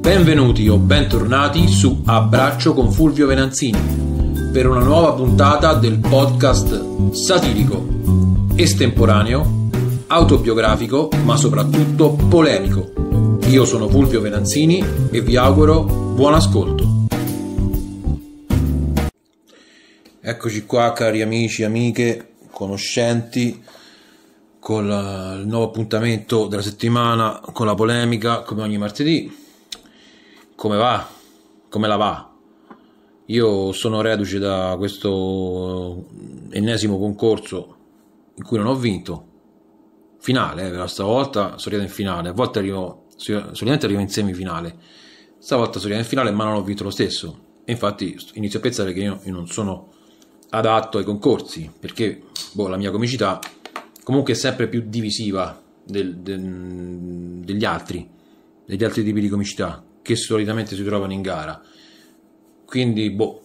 Benvenuti o bentornati su Abbraccio con Fulvio Venanzini per una nuova puntata del podcast satirico, estemporaneo, autobiografico ma soprattutto polemico. Io sono Fulvio Venanzini e vi auguro buon ascolto. Eccoci qua cari amici, amiche, conoscenti con la, il nuovo appuntamento della settimana con la polemica come ogni martedì. Come va? Come la va? Io sono reduce da questo ennesimo concorso in cui non ho vinto. Finale, eh, stavolta sono arrivato in finale, a volte arrivo, solitamente arrivo in semifinale. Stavolta sono arrivato in finale ma non ho vinto lo stesso. E infatti inizio a pensare che io, io non sono adatto ai concorsi perché boh, la mia comicità comunque sempre più divisiva del, del, degli altri, degli altri tipi di comicità che solitamente si trovano in gara. Quindi, boh,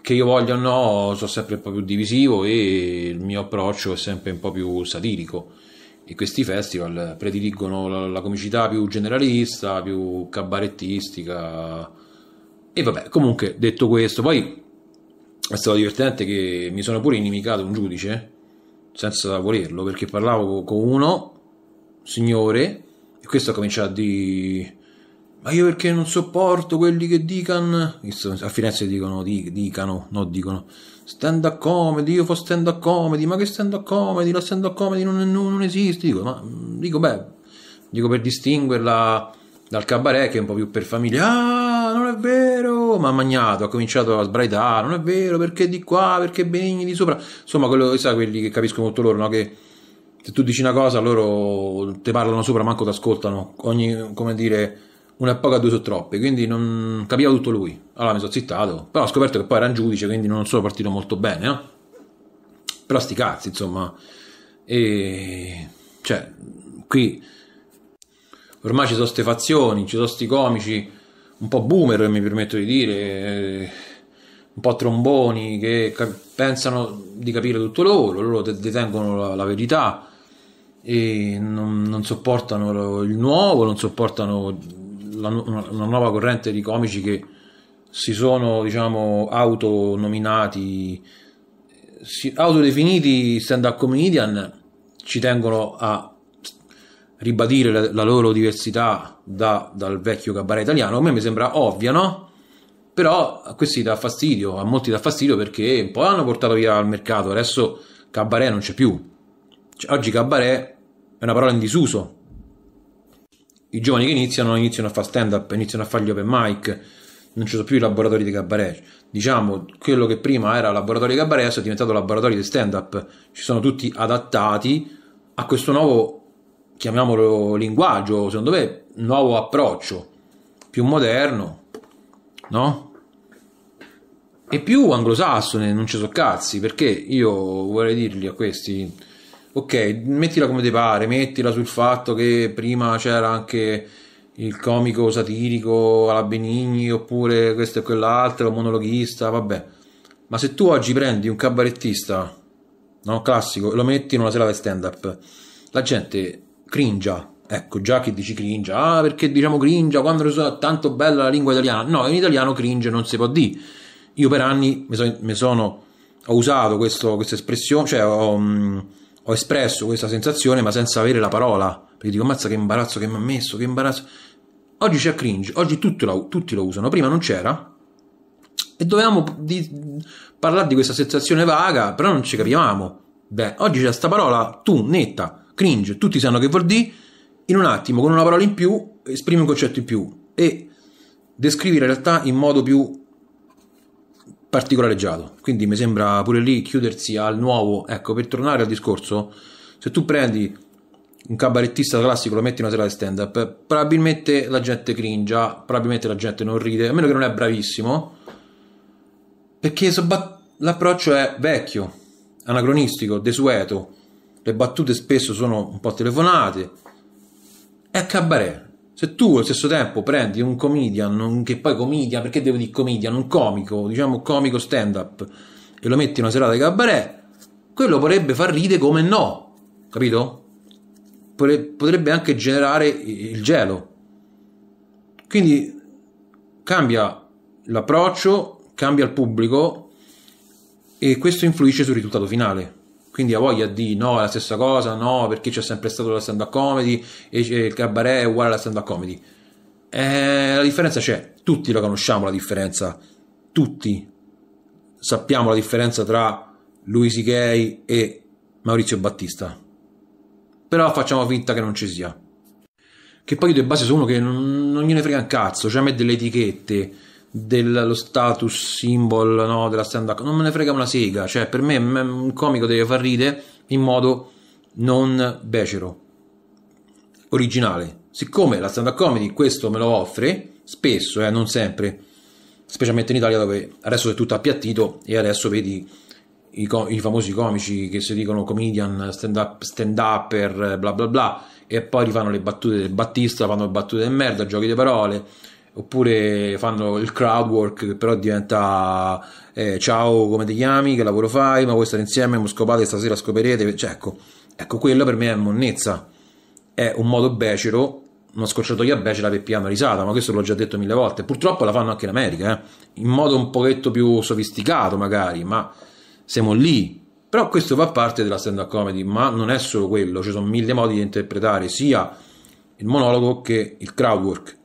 che io voglia o no, sono sempre un po' più divisivo e il mio approccio è sempre un po' più satirico. E questi festival prediligono la, la comicità più generalista, più cabarettistica. E vabbè, comunque detto questo, poi è stato divertente che mi sono pure inimicato un giudice senza volerlo, perché parlavo con uno, signore, e questo ha cominciato a dire... Ma io perché non sopporto quelli che dicano, A Firenze dicono, dicano, no dicono... Stand up comedy, io fo stand up comedy, ma che stand up comedy? La stand up comedy non, non, non esiste. Dico, ma, dico, beh, dico per distinguerla dal cabaret che è un po' più per famiglia. Ah, vero, ma ha Magnato ha cominciato a sbraitare, non è vero, perché di qua, perché Benigni di sopra, insomma, quello, sai, quelli che capiscono molto loro, no? Che se tu dici una cosa, loro ti parlano sopra, manco ti ascoltano, ogni, come dire, una poca due sono troppe, quindi non capiva tutto lui. Allora mi sono zittato, però ho scoperto che poi era un giudice, quindi non sono partito molto bene, no? Però sti cazzi, insomma. E... Cioè, qui ormai ci sono ste fazioni, ci sono sti comici un po' boomer, mi permetto di dire, eh, un po' tromboni che pensano di capire tutto loro, loro detengono la, la verità e non, non, sopportano il nuovo, non sopportano la, una nuova corrente di comici che si sono, diciamo, autonominati, si, autodefiniti stand-up comedian, ci tengono a ribadire la, la loro diversità da, dal vecchio cabaret italiano, a me mi sembra ovvio, no? Però a questi dà fastidio, a molti dà fastidio perché un po' l'hanno portato via al mercato, adesso cabaret non c'è più. Cioè, oggi cabaret è una parola in disuso. I giovani che iniziano iniziano a fare stand up, iniziano a fare gli open mic, non ci sono più i laboratori di cabaret. Diciamo, quello che prima era laboratorio di cabaret adesso è diventato laboratorio di stand up. Ci sono tutti adattati a questo nuovo chiamiamolo linguaggio, secondo me, nuovo approccio, più moderno, no? E più anglosassone, non ci so cazzi, perché io vorrei dirgli a questi, ok, mettila come ti pare, mettila sul fatto che prima c'era anche il comico satirico alla Benigni, oppure questo e quell'altro, monologhista, vabbè. Ma se tu oggi prendi un cabarettista, no, classico, e lo metti in una sala di stand-up, la gente cringia. Ecco, già che dici cringe, ah perché diciamo cringe quando è tanto bella la lingua italiana. No, in italiano cringe non si può dire. Io per anni mi so, sono, ho usato questo, questa espressione, cioè ho, mm, ho, espresso questa sensazione ma senza avere la parola. Perché dico, mazza che imbarazzo che mi ha messo, che imbarazzo. Oggi c'è cringe, oggi tutti lo, tutti lo usano, prima non c'era. E dovevamo di, parlare di questa sensazione vaga, però non ci capivamo. Beh, oggi c'è sta parola tu, netta Cringe, tutti sanno che vuol dire, in un attimo, con una parola in più, esprimi un concetto in più e descrivi la realtà in modo più particolareggiato. Quindi mi sembra pure lì chiudersi al nuovo. Ecco, per tornare al discorso, se tu prendi un cabarettista classico, lo metti in una serata di stand up, probabilmente la gente cringe, probabilmente la gente non ride, a meno che non è bravissimo, perché l'approccio è vecchio, anacronistico, desueto le battute spesso sono un po' telefonate, è cabaret. Se tu allo stesso tempo prendi un comedian, che poi comedia, perché devo dire comedian, un comico, diciamo comico stand-up, e lo metti in una serata di cabaret, quello potrebbe far ridere come no, capito? Potrebbe anche generare il gelo. Quindi cambia l'approccio, cambia il pubblico e questo influisce sul risultato finale quindi ha voglia di no, è la stessa cosa, no, perché c'è sempre stato la stand-up comedy e il cabaret è uguale alla stand-up comedy. Eh, la differenza c'è, tutti la conosciamo la differenza, tutti sappiamo la differenza tra Luisi Gay e Maurizio Battista, però facciamo finta che non ci sia. Che poi io di base sono uno che non, non gliene frega un cazzo, cioè a me delle etichette, dello status symbol no, della stand up non me ne frega una sega cioè per me un comico deve far ridere in modo non becero originale siccome la stand up comedy questo me lo offre spesso eh, non sempre specialmente in Italia dove adesso è tutto appiattito e adesso vedi i, com- i famosi comici che si dicono comedian stand up stand upper bla bla bla e poi rifanno le battute del Battista fanno le battute del merda giochi di parole oppure fanno il crowd work che però diventa eh, ciao come ti chiami, che lavoro fai, ma vuoi stare insieme, mi scopate stasera scoperete cioè, ecco, ecco quello per me è monnezza, è un modo becero, una scorciatoia becera per piano risata, ma questo l'ho già detto mille volte, purtroppo la fanno anche in America, eh? in modo un pochetto più sofisticato magari, ma siamo lì, però questo fa parte della stand-up comedy, ma non è solo quello, ci sono mille modi di interpretare sia il monologo che il crowd work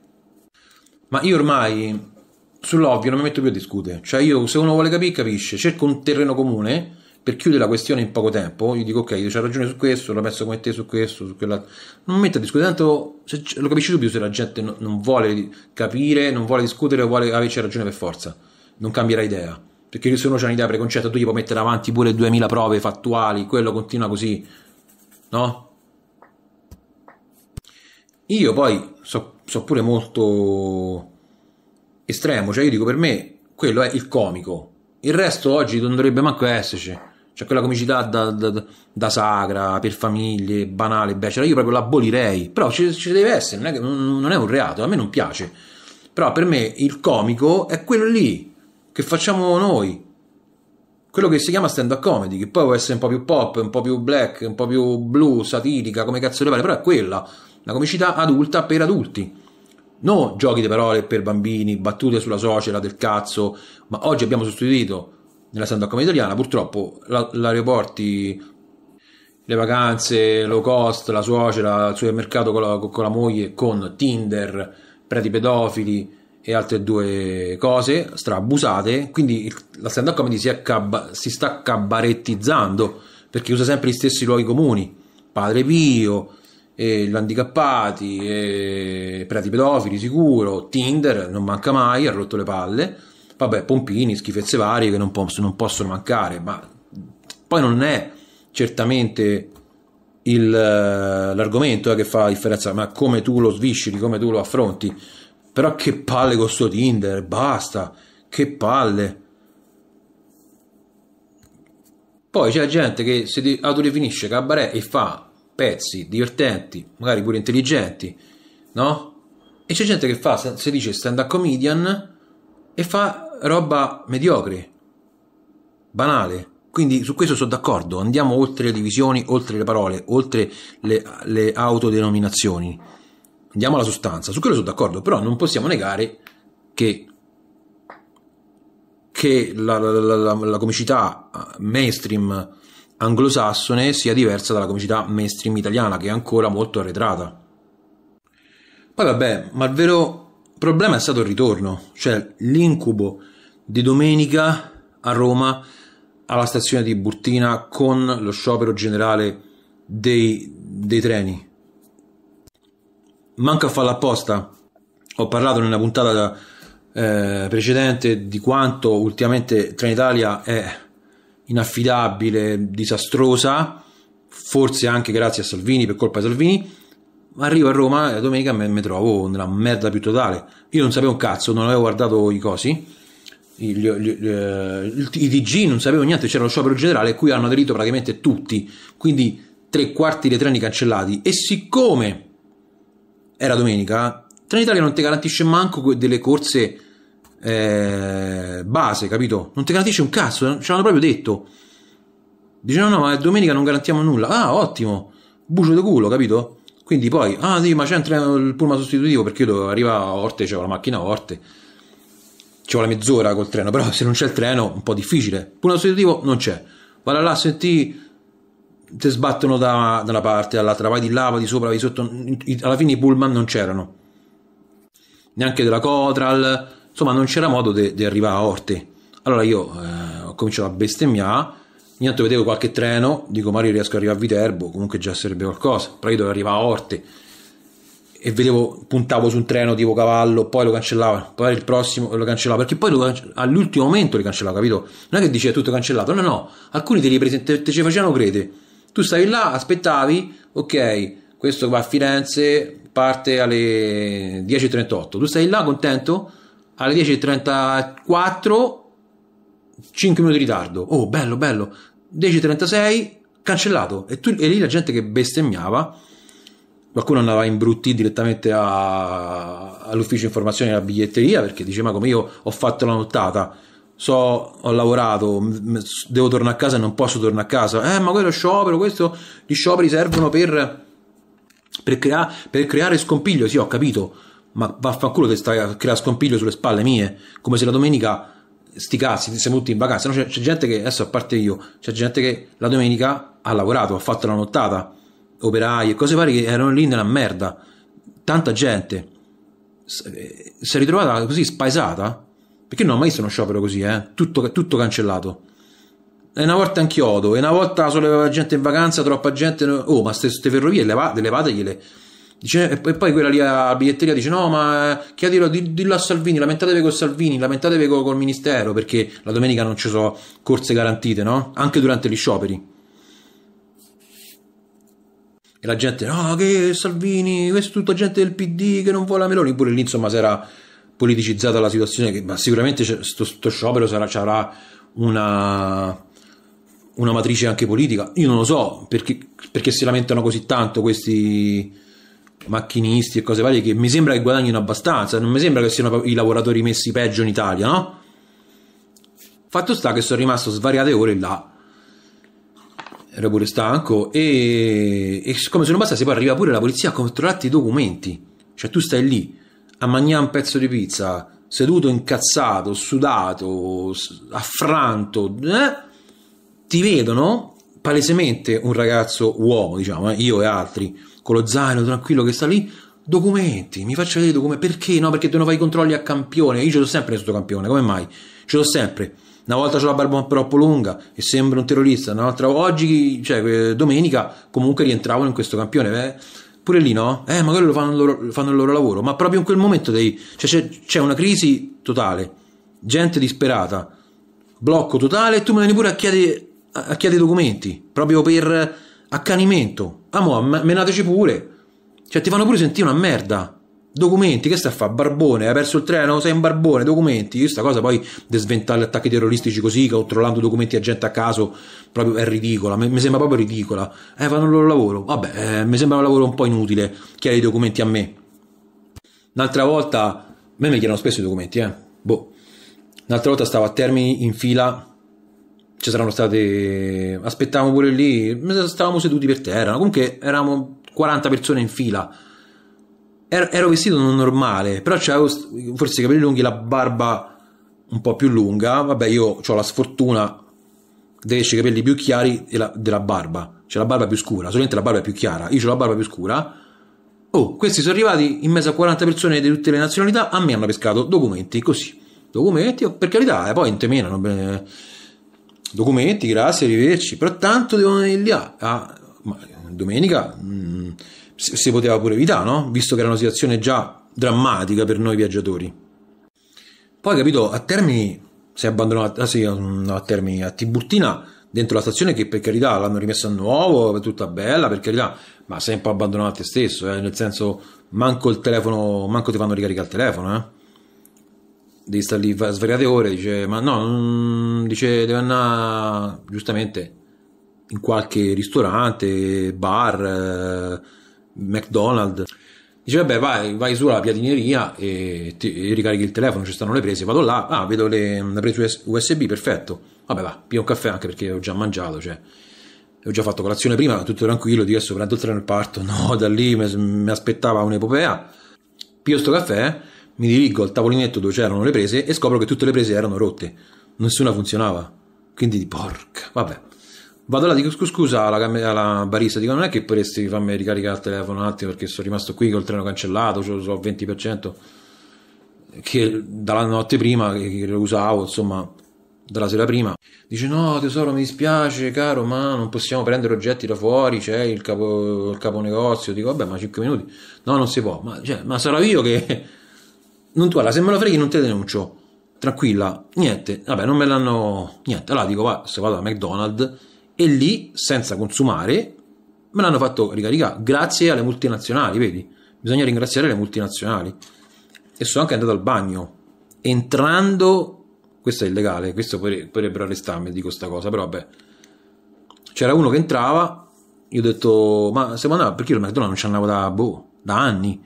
ma io ormai sull'ovvio non mi metto più a discutere. Cioè, io se uno vuole capire, capisce, cerco un terreno comune per chiudere la questione in poco tempo. Io dico, ok, c'ha ragione su questo, l'ho messo come te su questo, su quella. Non mi metto a discutere, tanto lo capisci tu più se la gente no, non vuole capire, non vuole discutere, o vuole averci ragione per forza. Non cambierà idea. Perché se uno ha un'idea preconcetta, tu gli puoi mettere avanti pure 2000 prove fattuali, quello continua così, no? Io poi so, so pure molto estremo, cioè io dico per me quello è il comico, il resto oggi non dovrebbe manco esserci. Cioè quella comicità da, da, da sagra, per famiglie, banale, becera, io proprio l'abolirei. Però ci, ci deve essere, non è, non è un reato, a me non piace. Però per me il comico è quello lì che facciamo noi, quello che si chiama stand up comedy, che poi può essere un po' più pop, un po' più black, un po' più blu, satirica, come cazzo le pare, però è quella la comicità adulta per adulti. No giochi di parole per bambini, battute sulla suocera del cazzo, ma oggi abbiamo sostituito nella stand-up comedy italiana purtroppo l'aeroporti, le vacanze, low cost, la suocera, il supermercato con la, con la moglie, con Tinder, preti pedofili e altre due cose strabusate, quindi la stand-up comedy si, accab- si sta cabarettizzando perché usa sempre gli stessi luoghi comuni, Padre Pio, gli handicappati, e preti pedofili sicuro, Tinder non manca mai, ha rotto le palle, vabbè pompini, schifezze varie che non, posso, non possono mancare, ma poi non è certamente il, l'argomento eh, che fa la differenza, ma come tu lo svisci, come tu lo affronti, però che palle con sto Tinder, basta, che palle. Poi c'è gente che si autodefinisce cabaret e fa pezzi divertenti, magari pure intelligenti, no? E c'è gente che fa, si dice stand up comedian e fa roba mediocre, banale. Quindi su questo sono d'accordo, andiamo oltre le divisioni, oltre le parole, oltre le, le autodenominazioni. Andiamo alla sostanza, su quello sono d'accordo, però non possiamo negare che, che la, la, la, la comicità ah, mainstream anglosassone sia diversa dalla comicità mainstream italiana, che è ancora molto arretrata. Poi vabbè, ma il vero problema è stato il ritorno, cioè l'incubo di domenica a Roma alla stazione di Burtina con lo sciopero generale dei, dei treni. Manca a farla apposta. Ho parlato nella puntata eh, precedente di quanto ultimamente Trenitalia è inaffidabile, disastrosa, forse anche grazie a Salvini, per colpa di Salvini, arrivo a Roma e domenica me, mi trovo nella merda più totale. Io non sapevo un cazzo, non avevo guardato i cosi, i, gli, gli, eh, i TG, non sapevo niente, c'era lo sciopero generale a cui hanno aderito praticamente tutti, quindi tre quarti dei treni cancellati. E siccome era domenica, Trenitalia non ti garantisce manco delle corse eh, base, capito? Non ti garantisce un cazzo, ce l'hanno proprio detto. Dice no, no, ma domenica non garantiamo nulla. Ah, ottimo, bucio di culo, capito? Quindi poi, ah sì, ma c'entra il pullman sostitutivo perché io dovevo arrivare a Orte, c'è la macchina a Orte. Ci vuole mezz'ora col treno, però se non c'è il treno un po' difficile. Pullman sostitutivo non c'è. Vada là, senti, ti sbattono da, da una parte dall'altra, vai di là, vai di sopra, vai di sotto. Alla fine i pullman non c'erano. Neanche della Cotral, Insomma, non c'era modo di arrivare a Orte. Allora io eh, ho cominciato a bestemmiare. Ogni vedevo qualche treno, dico Mario riesco ad arrivare a Viterbo, comunque già sarebbe qualcosa, però io dovevo arrivare a Orte e vedevo, puntavo su un treno tipo cavallo, poi lo cancellavo poi il prossimo lo cancellavo perché poi cancell- all'ultimo momento li cancellavo capito? Non è che diceva tutto cancellato, no no, alcuni te li present- te ci facevano crede, tu stavi là, aspettavi, ok, questo va a Firenze, parte alle 10.38, tu stavi là contento? alle 10.34 5 minuti di ritardo oh bello bello 10.36 cancellato e, tu, e lì la gente che bestemmiava qualcuno andava imbruttì direttamente a, all'ufficio informazioni della biglietteria perché diceva come io ho fatto la nottata so ho lavorato devo tornare a casa e non posso tornare a casa eh ma quello sciopero questo gli scioperi servono per, per, crea, per creare scompiglio sì ho capito ma vaffanculo che, sta, che la scompiglio sulle spalle mie, come se la domenica sti cazzi, siamo tutti in vacanza, no, c'è, c'è, gente che, adesso a parte io, c'è gente che la domenica ha lavorato, ha fatto la nottata, operai e cose varie che erano lì nella merda, tanta gente, eh, si è ritrovata così spaesata, perché non ho mai visto uno sciopero così, eh? tutto, tutto cancellato. E una volta in Chiodo, e una volta sollevava gente in vacanza, troppa gente. Oh, ma queste ferrovie levate, levategliele. Dice, e poi quella lì alla biglietteria dice: No, ma eh, chiedilo, dillo a Salvini, lamentatevi con Salvini, lamentatevi con, col ministero perché la domenica non ci sono corse garantite, no? Anche durante gli scioperi. E la gente, no, che Salvini, questa è tutta gente del PD che non vuole la Meloni. Pure lì, insomma, si era politicizzata la situazione, che, ma sicuramente questo sto sciopero sarà, avrà una, una matrice anche politica. Io non lo so perché, perché si lamentano così tanto questi macchinisti e cose varie che mi sembra che guadagnino abbastanza, non mi sembra che siano i lavoratori messi peggio in Italia, no? Fatto sta che sono rimasto svariate ore là, ero pure stanco e, e come se non bastasse poi arriva pure la polizia a controllarti i documenti, cioè tu stai lì a mangiare un pezzo di pizza, seduto incazzato, sudato, affranto, eh? ti vedono palesemente un ragazzo uomo, diciamo, eh? io e altri con lo zaino tranquillo che sta lì, documenti, mi faccio vedere i documenti, perché no? Perché devono fare i controlli a campione, io ce l'ho sempre sotto campione, come mai? Ce l'ho sempre. Una volta ho la barba troppo lunga e sembro un terrorista, un'altra oggi, cioè domenica, comunque rientravano in questo campione. Beh, pure lì no? Eh, magari lo fanno, loro, fanno il loro lavoro, ma proprio in quel momento dei, cioè, c'è, c'è una crisi totale, gente disperata, blocco totale e tu me ne pure a chiedere, a chiedere documenti, proprio per accanimento, amo, menateci pure. Cioè, ti fanno pure sentire una merda. Documenti, che stai a fare? Barbone, hai perso il treno, sei in barbone, documenti. Questa cosa poi di sventare gli attacchi terroristici così, controllando documenti a gente a caso, proprio è ridicola, mi, mi sembra proprio ridicola. Eh, fanno il loro lavoro. Vabbè, eh, mi sembra un lavoro un po' inutile chiedere i documenti a me. Un'altra volta, a me mi chiedono spesso i documenti, eh. Boh. Un'altra volta stavo a Termini in fila ci saranno state. Aspettavamo pure lì. Stavamo seduti per terra. Comunque eravamo 40 persone in fila. Er- ero vestito non normale, però c'avevo forse i capelli lunghi, la barba un po' più lunga. Vabbè, io ho la sfortuna i capelli più chiari della, della barba. C'è la barba più scura, solamente la barba è più chiara. Io ho la barba più scura. Oh, questi sono arrivati in mezzo a 40 persone di tutte le nazionalità. A me hanno pescato documenti così. Documenti, oh, per carità, e eh, poi in temena. Non me documenti, grazie, arrivederci, però tanto devono andare lì a... Ah, domenica mh, mm, si poteva pure evitare, no? Visto che era una situazione già drammatica per noi viaggiatori. Poi capito, a Termini si è abbandonata, ah, sì, no, a Termini, a Tiburtina dentro la stazione che per carità l'hanno rimessa a nuovo, è tutta bella, per carità, ma sei un po' abbandonata a te stesso, eh? nel senso manco il telefono, manco ti fanno ricaricare il telefono, eh? devi stare lì svariate ore, dice ma no, non... dice deve andare giustamente in qualche ristorante, bar, eh, McDonald's. Dice vabbè vai, vai sulla piatineria e, ti, e ricarichi il telefono, ci stanno le prese, vado là, ah vedo le, le prese USB, perfetto, vabbè va, più un caffè anche perché ho già mangiato, cioè ho già fatto colazione prima, tutto tranquillo, di adesso prendo il treno e parto, no da lì mi aspettava un'epopea, pio sto caffè mi dirigo al tavolinetto dove c'erano le prese e scopro che tutte le prese erano rotte. Nessuna funzionava. Quindi, porca, vabbè. Vado là, dico scusa alla, cam- alla barista, dico non è che potresti farmi ricaricare il telefono un attimo perché sono rimasto qui col treno cancellato, cioè, so al 20%, che dalla notte prima che lo usavo, insomma, dalla sera prima. Dice no tesoro mi dispiace caro ma non possiamo prendere oggetti da fuori, c'è il, capo, il caponegozio, dico vabbè ma 5 minuti, no non si può, ma, cioè, ma sarò io che non tu alla, se me lo freghi non te denuncio, tranquilla, niente, vabbè non me l'hanno, niente, allora dico va, se vado a McDonald's e lì, senza consumare, me l'hanno fatto ricaricare, grazie alle multinazionali, vedi, bisogna ringraziare le multinazionali, e sono anche andato al bagno, entrando, questo è illegale, questo potrebbero arrestarmi, dico sta cosa, però vabbè, c'era uno che entrava, io ho detto, ma se andava, perché io al McDonald's non ci andavo da, boh, da anni,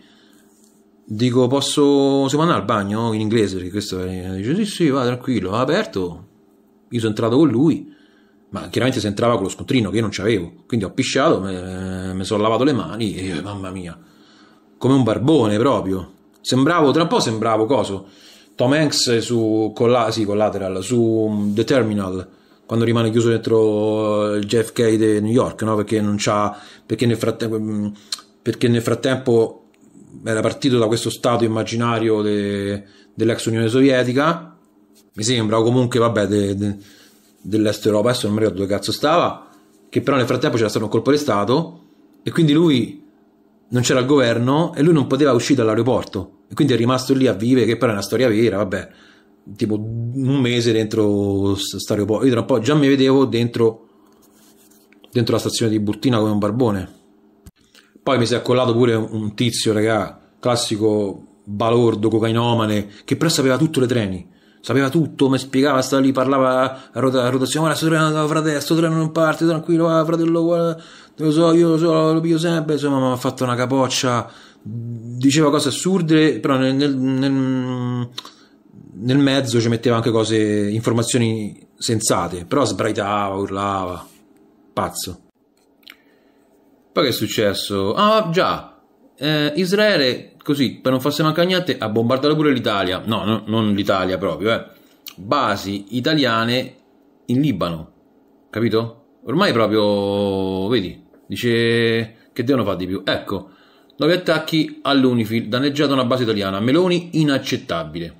Dico, posso, si può andare al bagno in inglese? Perché questo è, dice, sì, sì, va tranquillo, ha aperto. Io sono entrato con lui, ma chiaramente si entrava con lo scontrino che io non c'avevo. Quindi ho pisciato, mi sono lavato le mani e mamma mia, come un barbone proprio. Sembravo, tra un po' sembravo coso. Tom Hanks su colla- sì, Collateral, su mm, The Terminal, quando rimane chiuso dentro eh, il JFK di New York, no? Perché non c'ha, perché nel frattempo, mm, perché nel frattempo era partito da questo stato immaginario de, dell'ex Unione Sovietica, mi sembra, o comunque, vabbè, de, de, dell'est Europa, adesso non mi ricordo dove cazzo stava, che però nel frattempo c'era stato un colpo di Stato e quindi lui non c'era il governo e lui non poteva uscire dall'aeroporto e quindi è rimasto lì a vivere, che però è una storia vera, vabbè, tipo un mese dentro questo aeroporto. Io tra un po' già mi vedevo dentro, dentro la stazione di Burtina come un barbone. Poi mi si è accollato pure un tizio, raga, classico balordo, cocainomane, che però sapeva tutto le treni. Sapeva tutto, mi spiegava, stava lì, parlava a, rotazione, guarda, sto treno, fratello, sto treno non parte, tranquillo, ah, fratello, guarda, lo so, io lo so, lo piglio sempre, insomma, mi ha fatto una capoccia, diceva cose assurde, però nel, nel, nel, nel mezzo ci metteva anche cose, informazioni sensate, però sbraitava, urlava, pazzo. Poi che è successo? Ah, già, eh, Israele, così, per non farsi mancare niente, ha bombardato pure l'Italia. No, no non l'Italia proprio, eh. Basi italiane in Libano, capito? Ormai proprio, vedi, dice che devono fare di più. Ecco, nuovi attacchi all'Unifil, danneggiata una base italiana. Meloni inaccettabile.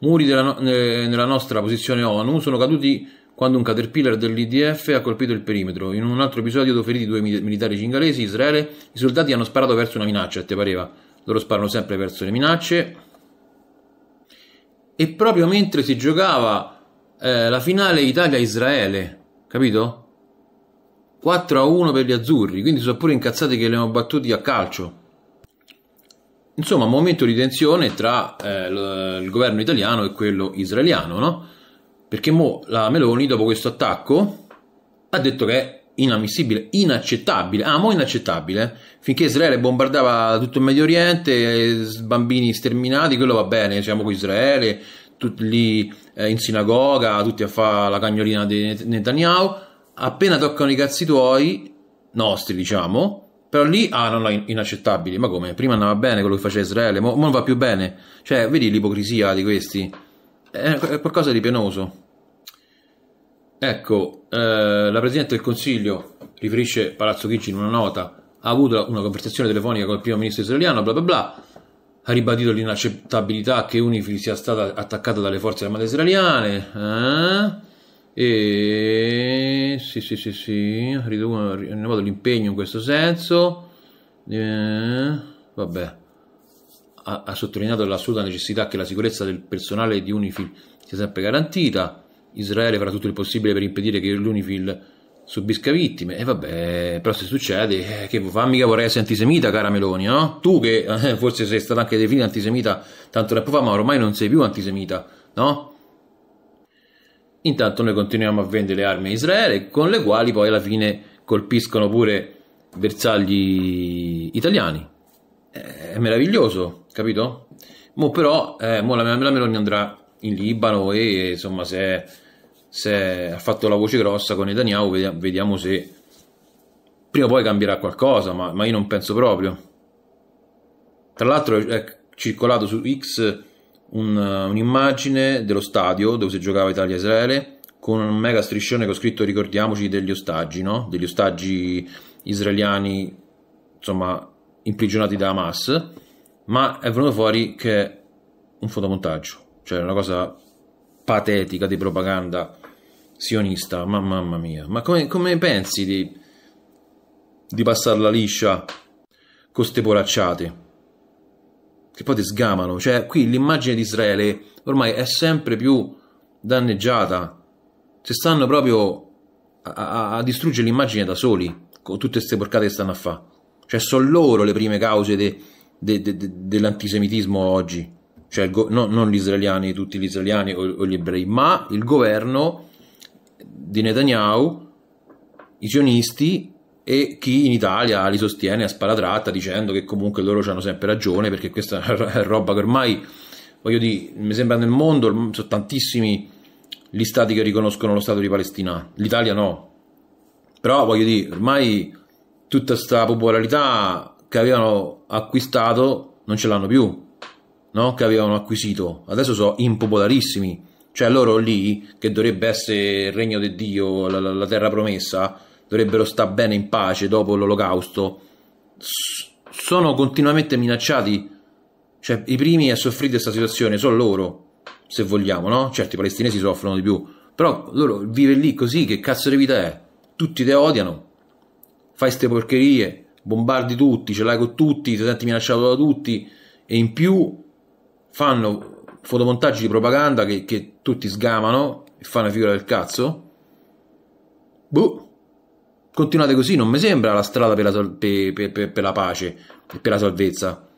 Muri della, eh, nella nostra posizione ONU sono caduti quando un caterpillar dell'IDF ha colpito il perimetro. In un altro episodio dove feriti due militari cingalesi, Israele, i soldati hanno sparato verso una minaccia, te pareva? Loro sparano sempre verso le minacce. E proprio mentre si giocava eh, la finale Italia-Israele, capito? 4 a 1 per gli azzurri, quindi sono pure incazzati che li hanno battuti a calcio. Insomma, momento di tensione tra eh, il governo italiano e quello israeliano, no? Perché mo la Meloni, dopo questo attacco, ha detto che è inammissibile, inaccettabile, ah, mo inaccettabile, finché Israele bombardava tutto il Medio Oriente, bambini sterminati, quello va bene, siamo con Israele, tutti lì eh, in sinagoga, tutti a fare la cagnolina di Netanyahu, appena toccano i cazzi tuoi, nostri diciamo, però lì, ah no, no, inaccettabile, ma come? Prima andava bene quello che faceva Israele, ma non va più bene, cioè vedi l'ipocrisia di questi? Eh, è qualcosa di penoso. Ecco, eh, la Presidente del Consiglio, riferisce Palazzo Chigi in una nota, ha avuto una conversazione telefonica con il primo ministro israeliano, bla bla bla, ha ribadito l'inaccettabilità che UNIFIL sia stata attaccata dalle forze armate israeliane, eh? e sì sì sì sì, ha rinnovato l'impegno in questo senso, eh? vabbè ha, ha sottolineato l'assoluta necessità che la sicurezza del personale di UNIFIL sia sempre garantita. Israele farà tutto il possibile per impedire che l'UNIFIL subisca vittime. E vabbè, però se succede, eh, che fa? Mica vorrei essere antisemita, cara Meloni, no? Tu che eh, forse sei stata anche definita antisemita tanto tempo fa, ma ormai non sei più antisemita, no? Intanto noi continuiamo a vendere armi a Israele, con le quali poi alla fine colpiscono pure bersagli italiani è meraviglioso, capito? Mo però eh, mo la, la Meloni andrà in Libano e insomma se, se ha fatto la voce grossa con Netanyahu vediamo, vediamo se prima o poi cambierà qualcosa, ma, ma io non penso proprio. Tra l'altro è circolato su X un, un'immagine dello stadio dove si giocava Italia-Israele con un mega striscione che ho scritto ricordiamoci degli ostaggi, no? degli ostaggi israeliani insomma imprigionati da Hamas, ma è venuto fuori che è un fotomontaggio, cioè una cosa patetica di propaganda sionista, ma mamma mia, ma come, come pensi di, di passarla liscia con queste poracciate? Che poi ti sgamano, cioè qui l'immagine di Israele ormai è sempre più danneggiata, si stanno proprio a, a, a distruggere l'immagine da soli, con tutte queste porcate che stanno a fare. Cioè sono loro le prime cause de, de, de, dell'antisemitismo oggi. Cioè go- no, non gli israeliani, tutti gli israeliani o, o, gli ebrei, ma il governo di Netanyahu, i sionisti e chi in Italia li sostiene a spalatratta dicendo che comunque loro hanno sempre ragione perché questa è roba che ormai, voglio dire, mi sembra nel mondo sono tantissimi gli stati che riconoscono lo Stato di Palestina, l'Italia no. Però voglio dire, ormai tutta questa popolarità che avevano acquistato non ce l'hanno più, no? che avevano acquisito. Adesso sono impopolarissimi. Cioè loro lì, che dovrebbe essere il regno di Dio, la, la, la terra promessa, dovrebbero stare bene in pace dopo l'olocausto, sono continuamente minacciati. Cioè i primi a soffrire questa situazione sono loro, se vogliamo, no? Certo i palestinesi soffrono di più, però loro vive lì così, che cazzo di vita è? Tutti te odiano, fai queste porcherie, bombardi tutti, ce l'hai con tutti, ti senti minacciato da tutti e in più fanno fotomontaggi di propaganda che, che tutti sgamano e fanno la figura del cazzo. Boh, continuate così, non mi sembra la strada per la, sol- per, per, per la pace e per la salvezza.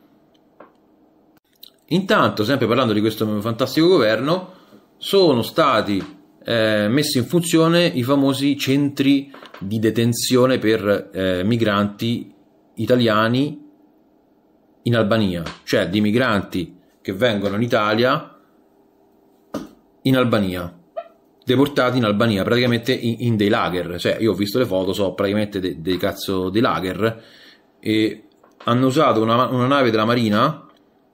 Intanto, sempre parlando di questo fantastico governo, sono stati eh, messo in funzione i famosi centri di detenzione per eh, migranti italiani in Albania, cioè di migranti che vengono in Italia in Albania, deportati in Albania, praticamente in, in dei lager, cioè io ho visto le foto, so praticamente dei de cazzo dei lager e hanno usato una, una, nave della marina,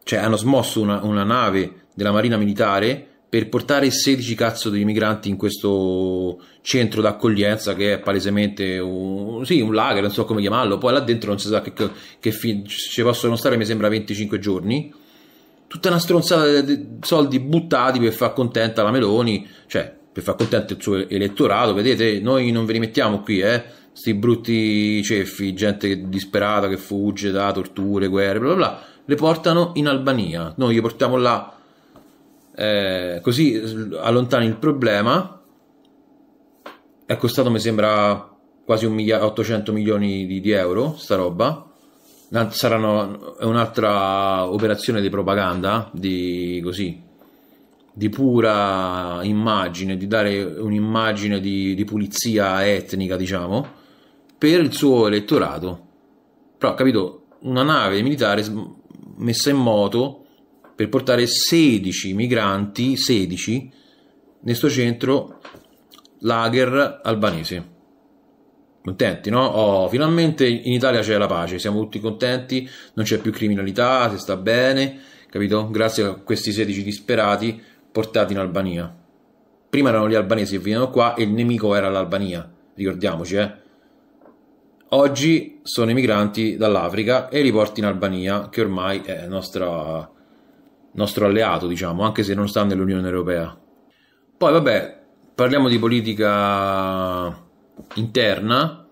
cioè hanno smosso una, una nave della marina militare per portare 16 cazzo di migranti in questo centro d'accoglienza che è palesemente un, sì, un lager, non so come chiamarlo, poi là dentro non si sa che, che, che fin, ci possono stare, mi sembra 25 giorni, tutta una stronzata di soldi buttati per far contenta la Meloni, cioè per far contento il suo elettorato, vedete, noi non ve li mettiamo qui, eh, sti brutti ceffi, gente disperata che fugge da torture, guerre, bla bla bla, le portano in Albania, noi li portiamo là eh, così eh, allontani il problema è costato mi sembra quasi un miglia- 800 milioni di, di euro sta roba saranno è un'altra operazione di propaganda di così di pura immagine di dare un'immagine di, di pulizia etnica diciamo per il suo elettorato però capito una nave militare messa in moto per portare 16 migranti, 16, nel suo centro lager albanese. Contenti, no? Oh, finalmente in Italia c'è la pace, siamo tutti contenti, non c'è più criminalità, si sta bene, capito? Grazie a questi 16 disperati portati in Albania. Prima erano gli albanesi che venivano qua e il nemico era l'Albania, ricordiamoci, eh? Oggi sono i migranti dall'Africa e li porti in Albania, che ormai è nostra nostro alleato, diciamo, anche se non sta nell'Unione Europea. Poi, vabbè, parliamo di politica interna,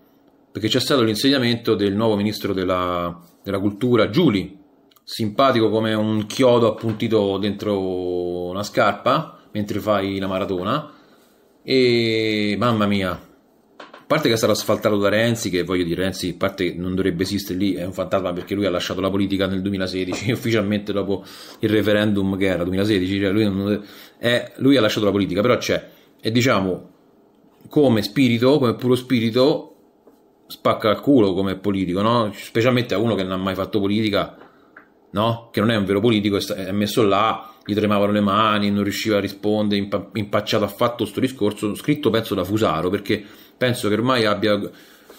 perché c'è stato l'insegnamento del nuovo ministro della, della cultura, Giuli, simpatico come un chiodo appuntito dentro una scarpa mentre fai la maratona. E mamma mia, parte che sarà asfaltato da Renzi, che voglio dire, Renzi, a parte non dovrebbe esistere lì, è un fantasma perché lui ha lasciato la politica nel 2016, ufficialmente dopo il referendum che era 2016, cioè lui, non, è, lui ha lasciato la politica, però c'è, e diciamo, come spirito, come puro spirito, spacca il culo come politico, no? Specialmente a uno che non ha mai fatto politica, no? Che non è un vero politico, è messo là, gli tremavano le mani, non riusciva a rispondere, impacciato affatto sto discorso, scritto penso da Fusaro, perché penso che ormai abbia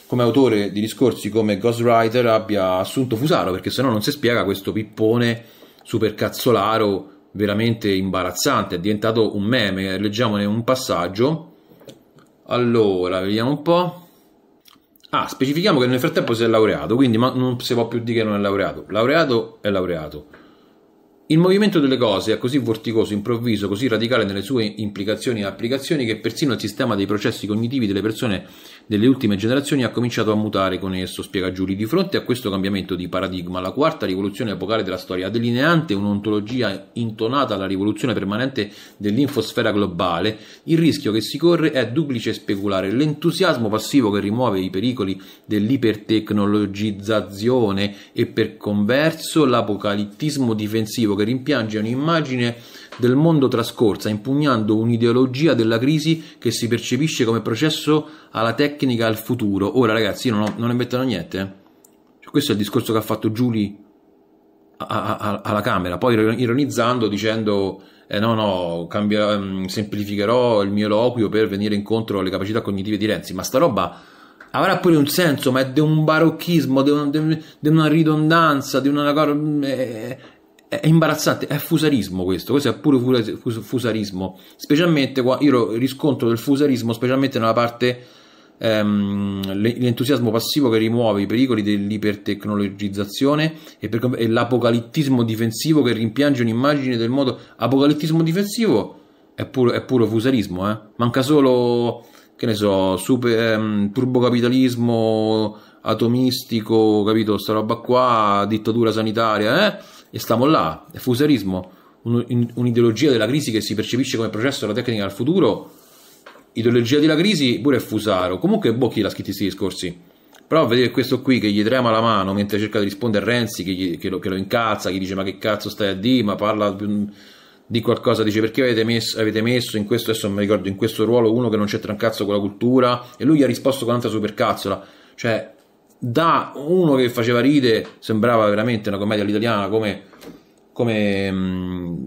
come autore di discorsi come Ghostwriter abbia assunto Fusaro perché sennò non si spiega questo pippone super cazzolaro veramente imbarazzante è diventato un meme leggiamone un passaggio allora vediamo un po' ah specifichiamo che nel frattempo si è laureato quindi non si può più dire che non è laureato laureato è laureato il movimento delle cose è così vorticoso, improvviso, così radicale nelle sue implicazioni e applicazioni che persino il sistema dei processi cognitivi delle persone delle ultime generazioni ha cominciato a mutare con esso, spiega Giuli. Di fronte a questo cambiamento di paradigma, la quarta rivoluzione epocale della storia delineante un'ontologia intonata alla rivoluzione permanente dell'infosfera globale, il rischio che si corre è duplice e speculare. L'entusiasmo passivo che rimuove i pericoli dell'ipertecnologizzazione e per converso l'apocalittismo difensivo che rimpiange un'immagine del mondo trascorsa, impugnando un'ideologia della crisi che si percepisce come processo alla tecnica, al futuro. Ora, ragazzi, io non, ho, niente. Eh. Cioè, questo è il discorso che ha fatto Giuli alla Camera, poi ironizzando dicendo. Eh, no, no, cambia, mm, semplificherò il mio eloquio per venire incontro alle capacità cognitive di Renzi, ma sta roba avrà pure un senso, ma è di un barocchismo, di, un, di una ridondanza, di una... Mm, eh, è imbarazzante, è fusarismo questo, questo è pure fusarismo, specialmente qua io riscontro del fusarismo specialmente nella parte ehm, l'entusiasmo passivo che rimuove i pericoli dell'ipertecnologizzazione e, per, e l'apocalittismo difensivo che rimpiange un'immagine del modo apocalittismo difensivo è puro, è puro fusarismo, eh? manca solo che ne so, super, ehm, turbocapitalismo atomistico, capito, sta roba qua, dittatura sanitaria, eh? e stiamo là. è fuserismo, un'ideologia della crisi che si percepisce come processo della tecnica del futuro, ideologia della crisi pure è fusaro, comunque boh chi l'ha scritto questi discorsi, però vedere questo qui che gli trema la mano mentre cerca di rispondere a Renzi, che, gli, che, lo, che lo, incazza, gli dice ma che cazzo stai a di, ma parla di qualcosa, dice perché avete messo, avete messo, in questo, adesso mi ricordo, in questo ruolo uno che non c'entra un cazzo con la cultura, e lui gli ha risposto con un'altra supercazzola, cioè da uno che faceva ride, sembrava veramente una commedia all'italiana come... come mm,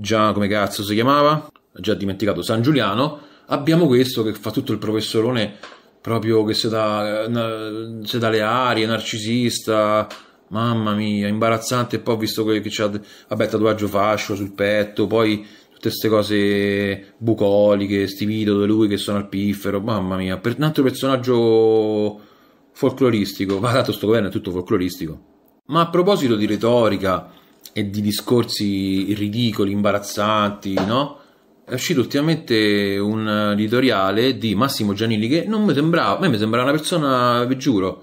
già come cazzo si chiamava? Già dimenticato San Giuliano. Abbiamo questo che fa tutto il professorone proprio che si dà, se dà le arie, narcisista, mamma mia, imbarazzante. E poi ho visto che, che c'ha, vabbè, tatuaggio fascio sul petto, poi tutte queste cose bucoliche, sti video di lui che sono al piffero, mamma mia, per un altro personaggio folcloristico, ma dato sto governo è tutto folcloristico. Ma a proposito di retorica e di discorsi ridicoli, imbarazzanti, no? È uscito ultimamente un editoriale di Massimo Gianilli che non mi sembrava, a me mi sembrava una persona, vi giuro,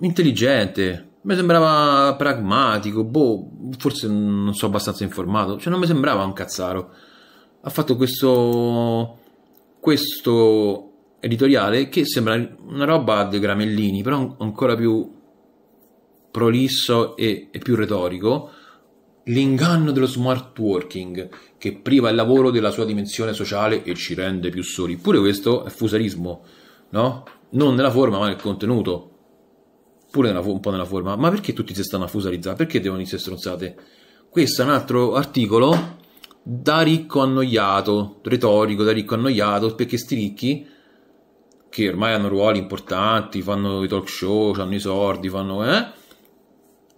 intelligente, mi sembrava pragmatico, boh, forse non so abbastanza informato, cioè non mi sembrava un cazzaro. Ha fatto questo, questo editoriale che sembra una roba di Gramellini, però ancora più prolisso e, e più retorico, l'inganno dello smart working che priva il lavoro della sua dimensione sociale e ci rende più soli. Pure questo è fusarismo, no? Non nella forma, ma nel contenuto. Pure nella, un po' nella forma. Ma perché tutti si stanno a fusarizzare? Perché devono essere stronzate? Questo è un altro articolo da ricco annoiato, retorico, da ricco annoiato, perché sti ricchi che ormai hanno ruoli importanti, fanno i talk show, hanno i sordi, fanno... Eh?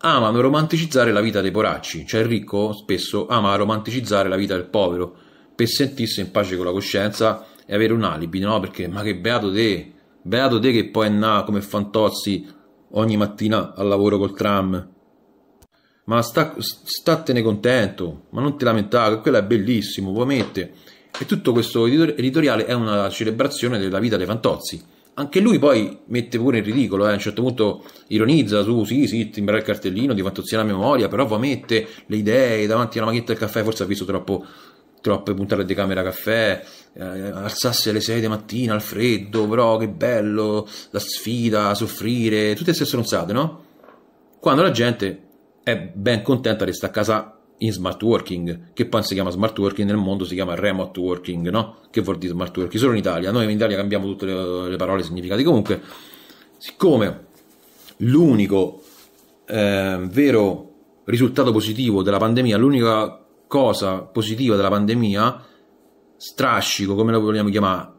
amano romanticizzare la vita dei poracci, cioè il ricco spesso ama romanticizzare la vita del povero per sentirsi in pace con la coscienza e avere un alibi, no? Perché ma che beato te, beato te che poi è nato come fantozzi ogni mattina al lavoro col tram. Ma sta, statene contento, ma non ti lamentare, quello è bellissimo, vuoi mettere e tutto questo editoriale è una celebrazione della vita dei Fantozzi. Anche lui poi mette pure in ridicolo, eh, a un certo punto ironizza su, sì, sì, timbra il cartellino di Fantozzi la memoria, però mette le idee davanti alla macchinetta del caffè, forse ha visto troppo troppe puntate di camera caffè, eh, alzarsi alle 6 di mattina al freddo, però che bello, la sfida, soffrire, tutte queste stronzate, no? Quando la gente è ben contenta di stare a casa in smart working, che poi si chiama smart working, nel mondo si chiama remote working, no? Che vuol dire smart working? Solo in Italia, noi in Italia cambiamo tutte le, le parole, i significati. Comunque, siccome l'unico eh, vero risultato positivo della pandemia, l'unica cosa positiva della pandemia, strascico, come lo vogliamo chiamare,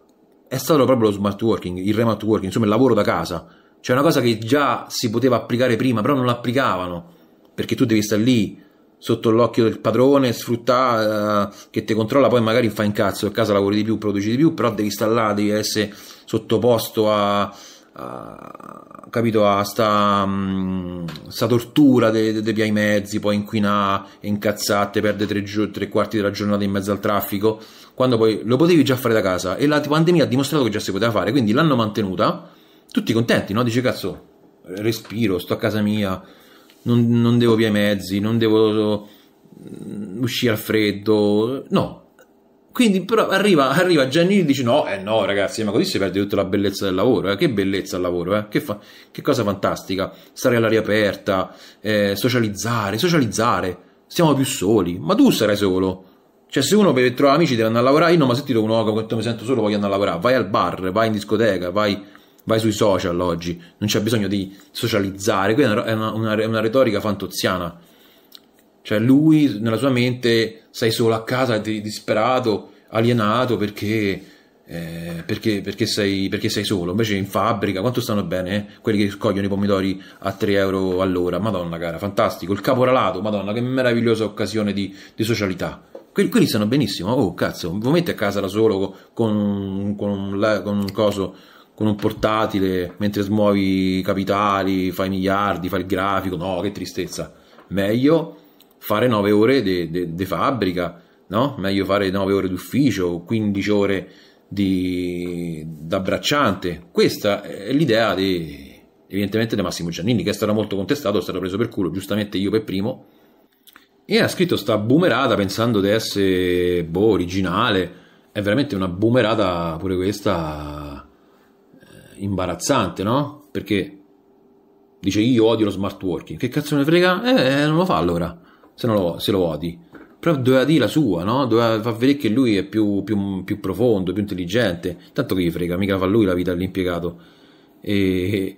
è stato proprio lo smart working, il remote working, insomma il lavoro da casa. Cioè una cosa che già si poteva applicare prima, però non l'applicavano, perché tu devi stare lì sotto l'occhio del padrone, sfrutta eh, che ti controlla, poi magari fa in cazzo, a casa lavori di più, produci di più, però devi stare là, devi essere sottoposto a, a capito, a sta, mh, mm, sta tortura dei de, de mezzi, poi inquinare, incazzate, perde tre, tre quarti della giornata in mezzo al traffico, quando poi lo potevi già fare da casa e la pandemia ha dimostrato che già si poteva fare, quindi l'hanno mantenuta, tutti contenti, no? Dice cazzo, respiro, sto a casa mia, non, non devo via i mezzi, non devo mm, uscire al freddo, no. Quindi però arriva, arriva Giannini e dice no, eh no ragazzi, ma così si perde tutta la bellezza del lavoro, eh? che bellezza il lavoro, eh? che, fa- che cosa fantastica, stare all'aria aperta, eh, socializzare, socializzare, siamo più soli, ma tu sarai solo, cioè, se uno per trovare amici deve andare a lavorare, io non mi sentito un uomo quanto mi sento solo voglio andare a lavorare. Vai al bar, vai in discoteca, vai vai sui social oggi, non c'è bisogno di socializzare, quella è una, una, una retorica fantoziana. Cioè lui nella sua mente sei solo a casa, disperato, alienato perché, eh, perché, perché, sei, perché, sei, solo. Invece in fabbrica quanto stanno bene eh? quelli che scogliono i pomidori a 3 euro all'ora. Madonna cara, fantastico. Il caporalato, madonna che meravigliosa occasione di, di socialità. Quelli, quelli, stanno benissimo. Oh cazzo, lo metti a casa da solo con, con, con, con un coso con un portatile mentre smuovi i capitali, fai miliardi, fai il grafico, no, che tristezza. Meglio fare 9 ore di fabbrica, no? Meglio fare 9 ore d'ufficio, 15 ore di, da bracciante. Questa è l'idea di, evidentemente di Massimo Giannini, che è stato molto contestato, è stato preso per culo, giustamente io per primo. E ha scritto sta boomerata pensando di essere boh, originale. È veramente una boomerata pure questa imbarazzante, no? Perché dice io odio lo smart working, che cazzo ne frega? Eh, eh, non lo fa allora, se, lo, se lo odi. Però doveva dire la sua, no? Doveva far vedere che lui è più, più, più profondo, più intelligente. Tanto che gli frega, mica fa lui la vita all'impiegato. E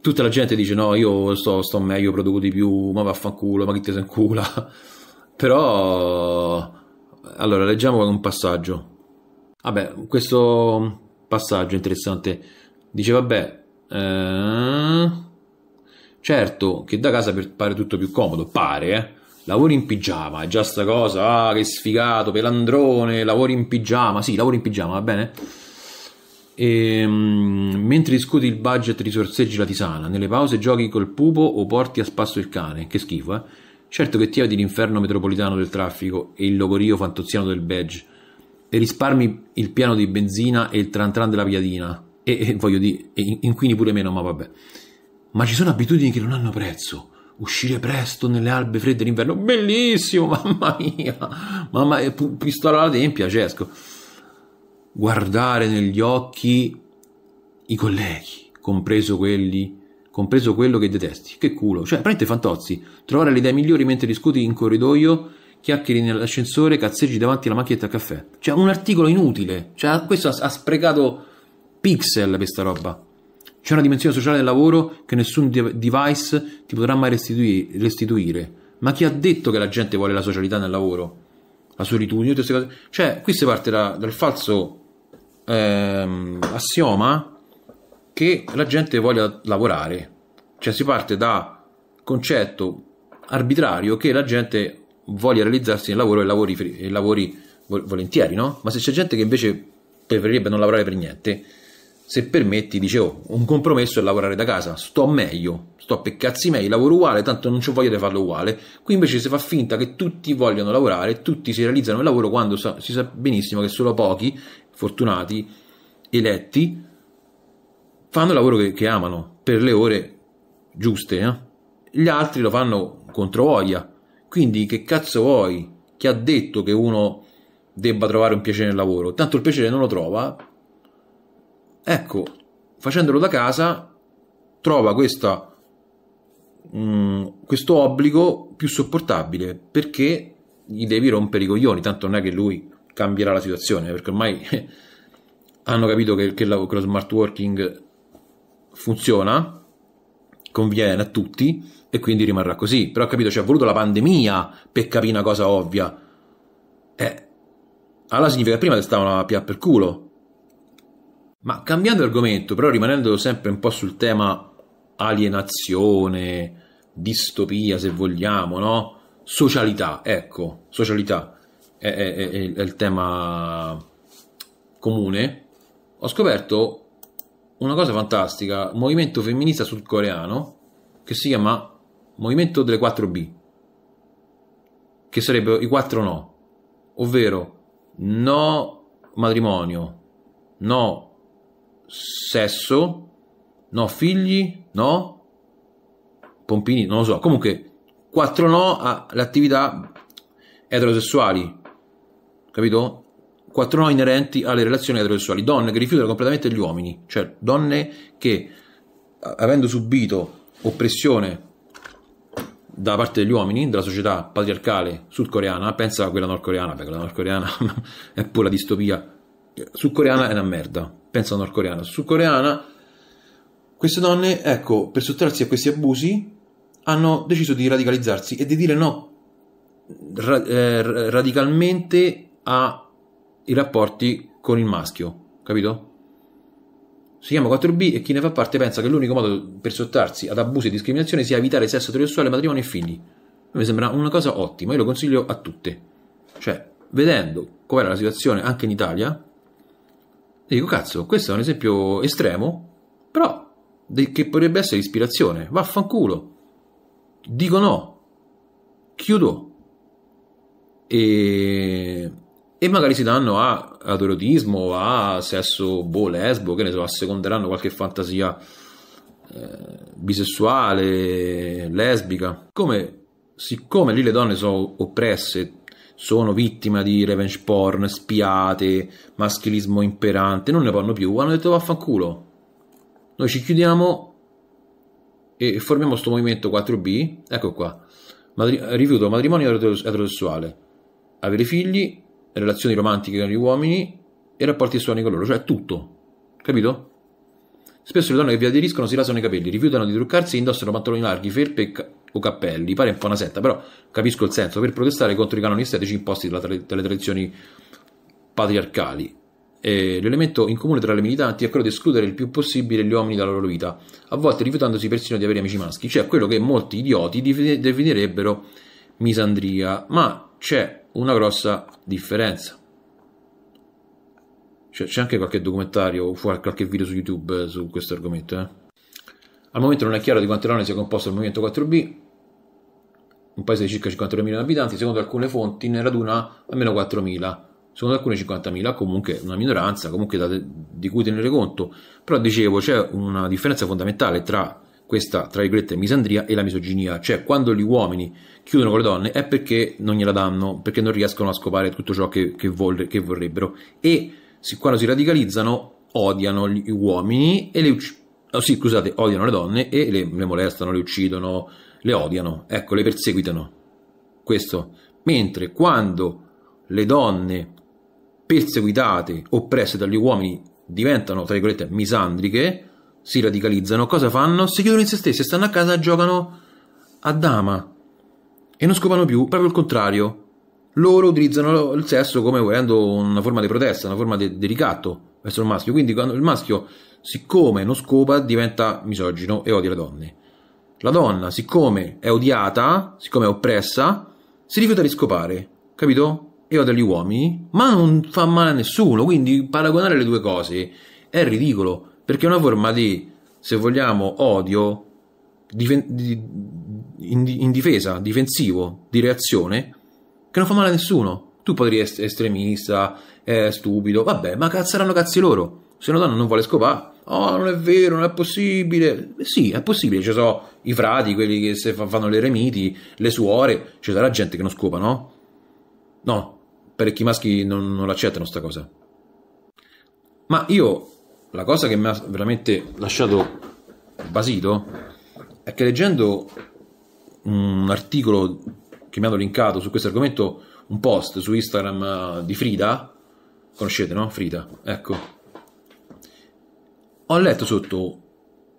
tutta la gente dice no, io sto, sto meglio, produco di più, ma vaffanculo, ma chi te se incula? Però... Allora, leggiamo un passaggio. Vabbè, questo passaggio interessante Dice, vabbè, eh, certo che da casa pare tutto più comodo, pare, eh. Lavori in pigiama, è già sta cosa, ah, che sfigato, pelandrone, lavori in pigiama, sì, lavori in pigiama, va bene? E, ehm, mentre discuti il budget risorseggi la tisana, nelle pause giochi col pupo o porti a spasso il cane, che schifo, eh? Certo che ti odi l'inferno metropolitano del traffico e il logorio fantoziano del badge, e risparmi il piano di benzina e il tran tran della piadina e, e voglio dire, inquini pure meno, ma vabbè. Ma ci sono abitudini che non hanno prezzo. Uscire presto nelle albe fredde d'inverno, bellissimo, mamma mia, mamma mia, pistola alla tempia, Cesco. Guardare negli occhi i colleghi, compreso quelli compreso quello che detesti. Che culo, cioè, prendete fantozzi, trovare le idee migliori mentre discuti in corridoio, chiacchieri nell'ascensore, cazzeggi davanti alla macchietta al caffè. Cioè, un articolo inutile. Cioè, questo ha, ha sprecato pixel questa roba. C'è una dimensione sociale del lavoro che nessun device ti potrà mai restituire. restituire. Ma chi ha detto che la gente vuole la socialità nel lavoro? La solitudine, tutte queste cose. Cioè, qui si parte da, dal falso ehm, assioma che la gente voglia lavorare. Cioè, si parte da concetto arbitrario che la gente voglia realizzarsi nel lavoro e lavori, e lavori volentieri, no? Ma se c'è gente che invece preferirebbe non lavorare per niente, se permetti, dicevo, oh, un compromesso è lavorare da casa, sto meglio, sto per cazzi miei, lavoro uguale, tanto non ho voglia di farlo uguale. Qui invece si fa finta che tutti vogliono lavorare, tutti si realizzano il lavoro quando sa, si sa benissimo che solo pochi, fortunati, eletti, fanno il lavoro che, che amano per le ore giuste. Eh? Gli altri lo fanno contro voglia. Quindi che cazzo vuoi? Chi ha detto che uno debba trovare un piacere nel lavoro? Tanto il piacere non lo trova Ecco, facendolo da casa, trova questa, mh, mm, questo obbligo più sopportabile perché gli devi rompere i coglioni, tanto non è che lui cambierà la situazione, perché ormai hanno capito che, che, la, che lo smart working funziona, conviene a tutti e quindi rimarrà così. Però ho capito, ci cioè, è voluto la pandemia per capire una cosa ovvia. Eh, allora significa che prima ti stavano a pia per culo ma cambiando argomento, però rimanendo sempre un po' sul tema alienazione, distopia se vogliamo, no? Socialità, ecco, socialità è, è, è, è il tema comune. Ho scoperto una cosa fantastica, un movimento femminista sudcoreano che si chiama Movimento delle 4B, che sarebbero i 4 no, ovvero no matrimonio, no sesso, no figli, no, pompini, non lo so, comunque quattro no alle attività eterosessuali, capito? Quattro no inerenti alle relazioni eterosessuali, donne che rifiutano completamente gli uomini, cioè donne che avendo subito oppressione da parte degli uomini, della società patriarcale sudcoreana, pensa a quella nordcoreana, perché la nordcoreana è pure la distopia sudcoreana è una merda, pensa nordcoreana, sudcoreana, queste donne, ecco, per sottrarsi a questi abusi, hanno deciso di radicalizzarsi e di dire no ra- eh, radicalmente ai rapporti con il maschio, capito? Si chiama 4B e chi ne fa parte pensa che l'unico modo per sottrarsi ad abusi e discriminazione sia evitare sesso eterosessuale, matrimonio e figli. Mi sembra una cosa ottima, io lo consiglio a tutte. Cioè, vedendo com'era la situazione anche in Italia, e dico, cazzo, questo è un esempio estremo, però de- che potrebbe essere ispirazione. Vaffanculo. Dico no. Chiudo. E, e magari si danno a, ad erotismo, a sesso boh, lesbo, che ne so, asseconderanno qualche fantasia eh, bisessuale, lesbica. Come, siccome lì le donne sono oppresse sono vittime di revenge porn, spiate, maschilismo imperante, non ne vanno più, hanno detto vaffanculo. Noi ci chiudiamo e formiamo questo movimento 4B, ecco qua, Madri- rifiuto matrimonio eterosessuale, avere figli, relazioni romantiche con gli uomini e rapporti sessuali con loro, cioè tutto, capito? Spesso le donne che vi aderiscono si rasano i capelli, rifiutano di truccarsi, indossano pantaloni larghi, felpe e o cappelli, pare un po' una setta, però capisco il senso, per protestare contro i canoni estetici imposti dalle, dalle tradizioni patriarcali. E l'elemento in comune tra le militanti è quello di escludere il più possibile gli uomini dalla loro vita, a volte rifiutandosi persino di avere amici maschi, cioè quello che molti idioti definirebbero misandria, ma c'è una grossa differenza. c'è anche qualche documentario o qualche video su YouTube eh, su questo argomento. Eh? Al momento non è chiaro di quante donne sia composto il movimento 4B, un paese di circa 53.000 abitanti, secondo alcune fonti ne raduna almeno 4.000, secondo alcune 50.000, comunque una minoranza, comunque da, di cui tenere conto. Però dicevo, c'è una differenza fondamentale tra questa, tra virgolette, misandria e la misoginia, cioè quando gli uomini chiudono con le donne è perché non gliela danno, perché non riescono a scopare tutto ciò che, che, vol- che vorrebbero e quando si radicalizzano odiano gli uomini e le uccidono. Oh, sì, scusate, odiano le donne e le, le molestano, le uccidono, le odiano, ecco, le perseguitano. Questo. Mentre quando le donne perseguitate, oppresse dagli uomini, diventano, tra virgolette, misandriche, si radicalizzano, cosa fanno? Si chiudono in se stesse, stanno a casa e giocano a dama. E non scopano più, proprio il contrario. Loro utilizzano il sesso come volendo una forma di protesta, una forma di, di ricatto verso il maschio. Quindi quando il maschio, siccome non scopa, diventa misogino e odia le donne la donna, siccome è odiata, siccome è oppressa, si rifiuta di scopare, capito? E odia gli uomini, ma non fa male a nessuno, quindi paragonare le due cose è ridicolo, perché è una forma di, se vogliamo, odio di, di, in, difesa, difensivo, di reazione, che non fa male a nessuno. Tu potresti essere estremista, eh, stupido, vabbè, ma cazzeranno cazzi loro. Se una donna non vuole scopare, oh non è vero, non è possibile. Eh, sì, è possibile, ci sono i frati, quelli che se fanno le remiti, le suore, ci sarà gente che non scopa, no? No, parecchi maschi non, non l'accettano sta cosa. Ma io, la cosa che mi ha veramente lasciato basito è che leggendo un articolo che mi hanno linkato su questo argomento, un post su Instagram eh, di Frida, conoscete no? Frida, ecco ho letto sotto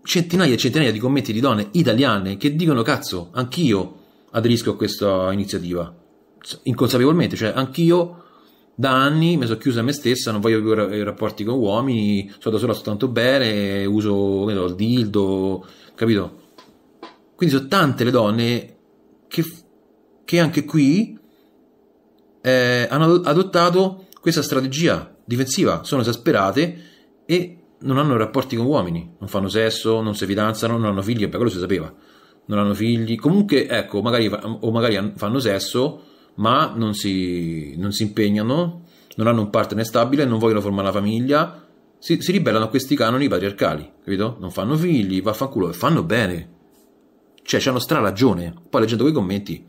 centinaia e centinaia di commenti di donne italiane che dicono cazzo, anch'io aderisco a questa iniziativa, inconsapevolmente, cioè anch'io da anni mi sono chiusa a me stessa, non voglio più rapporti con uomini, sono da sola soltanto bene, uso vedo, il dildo, capito? Quindi sono tante le donne che, che anche qui eh, hanno adottato questa strategia difensiva, sono esasperate e non hanno rapporti con uomini, non fanno sesso, non si fidanzano, non hanno figli, beh, quello si sapeva. Non hanno figli, comunque ecco, magari, o magari fanno sesso, ma non si, non si impegnano, non hanno un partner stabile, non vogliono formare una famiglia, si, si, ribellano a questi canoni patriarcali, capito? Non fanno figli, vaffanculo, fanno bene. Cioè, c'hanno stra ragione. Poi leggendo quei commenti,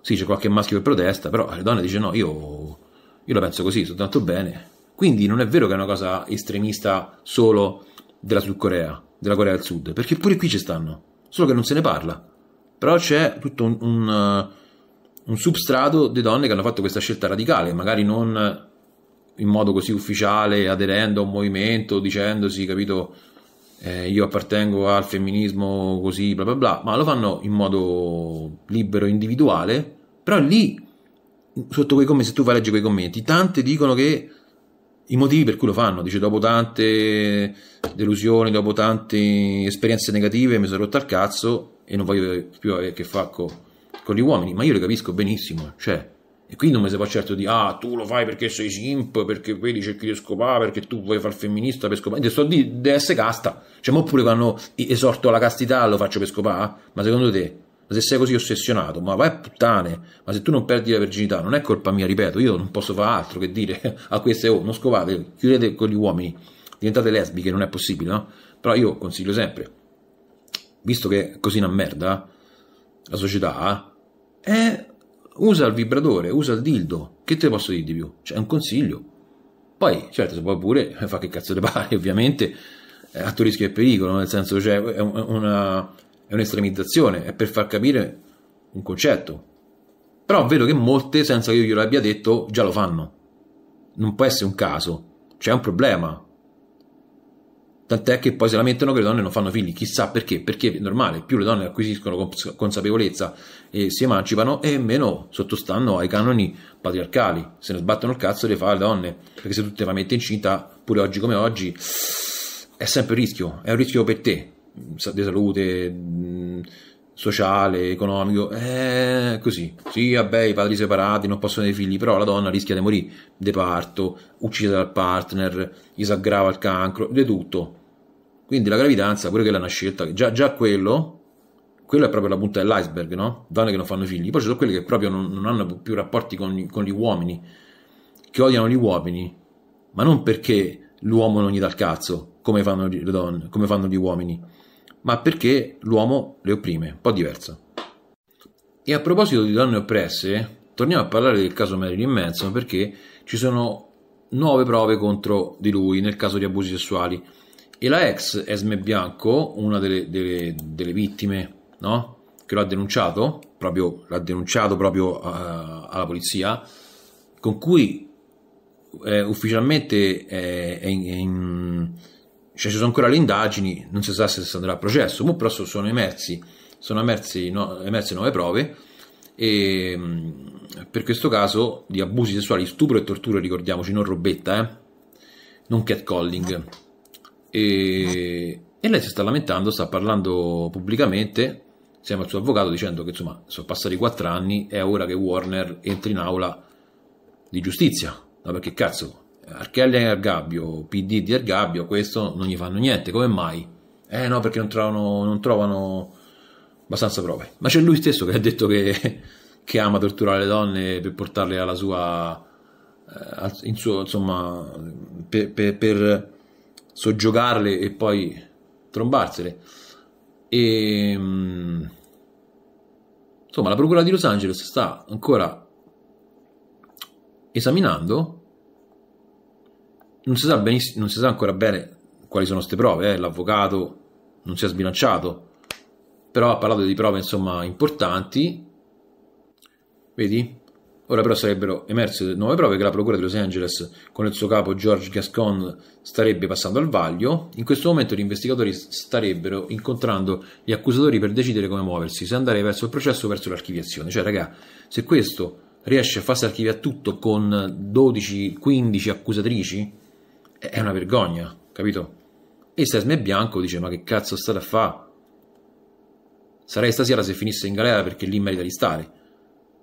sì, c'è qualche maschio che protesta, però le donne dice no, io, io la penso così, sto tanto bene. Quindi non è vero che è una cosa estremista solo della Sud Corea, della Corea del Sud, perché pure qui ci stanno, solo che non se ne parla. Però c'è tutto un, un, un substrato di donne che hanno fatto questa scelta radicale, magari non in modo così ufficiale, aderendo a un movimento, dicendosi, capito, eh, io appartengo al femminismo così, bla bla bla, ma lo fanno in modo libero, individuale, però lì, sotto quei commenti, se tu vai a leggere quei commenti, tante dicono che i motivi per cui lo fanno. Dice, dopo tante delusioni, dopo tante esperienze negative, mi sono rotto al cazzo e non voglio più avere a che fare con, con gli uomini. Ma io le capisco benissimo, cioè, e qui non mi si fa certo di ah, tu lo fai perché sei simp, perché vedi cerchi di scopare, perché tu vuoi far femminista per scopare. Sto di, essere casta. Cioè, ma pure quando esorto alla castità lo faccio per scopare? Ma secondo te ma se sei così ossessionato, ma vai a puttane, ma se tu non perdi la virginità, non è colpa mia, ripeto, io non posso fare altro che dire a queste, oh, non scovate, chiudete con gli uomini, diventate lesbiche, non è possibile, no? Però io consiglio sempre, visto che è così una merda, la società, eh, eh usa il vibratore, usa il dildo, che te posso dire di più? Cioè, è un consiglio. Poi, certo, se vuoi pure, fa che cazzo te pare, ovviamente, eh, a tuo rischio e pericolo, nel senso, cioè, è una è un'estremizzazione, è per far capire un concetto. Però vedo che molte, senza che io glielo abbia detto, già lo fanno. Non può essere un caso, c'è un problema. Tant'è che poi si lamentano che le donne non fanno figli, chissà perché, perché è normale, più le donne acquisiscono consapevolezza e si emancipano e meno sottostanno ai canoni patriarcali, se ne sbattono il cazzo le fa le donne, perché se tu te la metti incinta, pure oggi come oggi, è sempre un rischio, è un rischio per te, di salute sociale, economico, è eh, così. Sì, vabbè, i padri separati non possono avere figli, però la donna rischia di morire di parto, uccisa dal partner, gli si aggrava il cancro, di tutto. Quindi la gravidanza, pure che è una scelta, già, già quello quello è proprio la punta dell'iceberg, no? Donne che non fanno figli. Poi ci sono quelle che proprio non, non hanno più rapporti con, con, gli uomini, che odiano gli uomini, ma non perché l'uomo non gli dà il cazzo, come fanno le donne, come fanno gli uomini, ma perché l'uomo le opprime, un po' diverso. E a proposito di donne oppresse, torniamo a parlare del caso Marilyn Manson perché ci sono nuove prove contro di lui nel caso di abusi sessuali. E la ex Esme Bianco, una delle, delle, delle vittime, no? che lo ha denunciato, proprio, l'ha denunciato proprio uh, alla polizia, con cui eh, ufficialmente è, è in, è in cioè ci sono ancora le indagini, non si sa se si andrà a processo, ma però sono emersi, sono emersi, no, emerse nuove prove e mm, per questo caso di abusi sessuali, stupro e torture, ricordiamoci, non robetta, eh? non catcalling. E, e lei si sta lamentando, sta parlando pubblicamente insieme al suo avvocato dicendo che insomma sono passati quattro anni, è ora che Warner entri in aula di giustizia, ma no, perché cazzo Archelli e Argabbio, PD di Argabbio, questo non gli fanno niente, come mai? Eh no, perché non trovano, non trovano abbastanza prove. Ma c'è lui stesso che ha detto che, che ama torturare le donne per portarle alla sua... Eh, in suo, insomma, per, per, per soggiogarle e poi trombarsele. E, mm, insomma, la procura di Los Angeles sta ancora esaminando non si sa, beniss- non si sa ancora bene quali sono queste prove, eh? l'avvocato non si è sbilanciato, però ha parlato di prove insomma importanti, vedi? Ora però sarebbero emerse nuove prove che la Procura di Los Angeles con il suo capo George Gascon starebbe passando al vaglio. In questo momento gli investigatori starebbero incontrando gli accusatori per decidere come muoversi, se andare verso il processo o verso l'archiviazione. Cioè, raga, se questo riesce a farsi archiviare tutto con 12-15 accusatrici, è una vergogna, capito? E Sesme Bianco dice, ma che cazzo state a fare? Sarei stasera se finisse in galera perché lì merita di stare.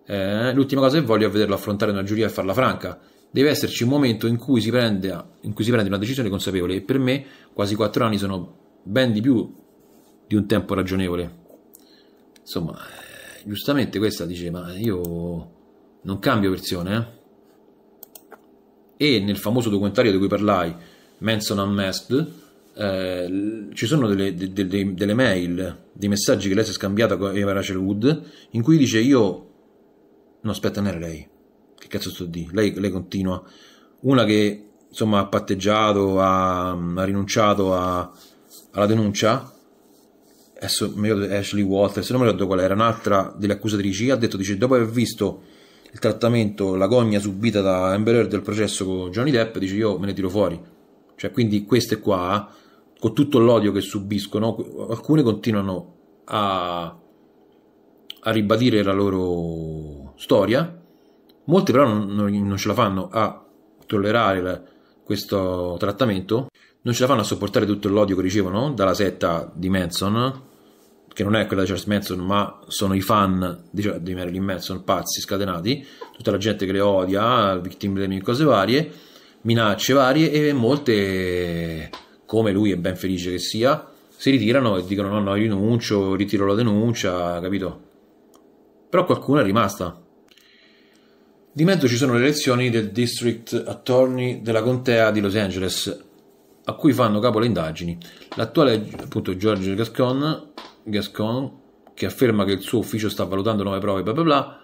Eh, l'ultima cosa che voglio è vederlo affrontare una giuria e farla franca. Deve esserci un momento in cui si prende, in cui si prende una decisione consapevole e per me quasi quattro anni sono ben di più di un tempo ragionevole. Insomma, eh, giustamente questa dice, ma io non cambio versione, eh? e nel famoso documentario di cui parlai, Manson Unmasked, eh, ci sono delle, de, delle, mail, dei messaggi che lei si è scambiata con Eva Rachel Wood, in cui dice io... No, aspetta, non era lei. Che cazzo sto di? Lei, lei continua. Una che, insomma, ha patteggiato, ha, ha rinunciato a, alla denuncia, adesso mi ricordo Ashley Waters, non mi ricordo qual era, un'altra delle accusatrici, ha detto, dice, dopo aver visto il trattamento, l'agonia subita da Amber Heard del processo con Johnny Depp, dice io me ne tiro fuori. Cioè, quindi queste qua, con tutto l'odio che subiscono, alcune continuano a, a ribadire la loro storia, molte però non, non, non ce la fanno a tollerare la, questo trattamento, non ce la fanno a sopportare tutto l'odio che ricevono dalla setta di Manson, che non è quella di Charles Manson, ma sono i fan di, di Marilyn Manson, pazzi, scatenati, tutta la gente che le odia, victim blaming, cose varie, minacce varie e molte, come lui è ben felice che sia, si ritirano e dicono no, no, io rinuncio, ritiro la denuncia, capito? Però qualcuno è rimasta. Di mezzo ci sono le elezioni del District Attorney della contea di Los Angeles, a cui fanno capo le indagini. L'attuale appunto George Gascon Gascon che afferma che il suo ufficio sta valutando nuove prove, bla bla bla.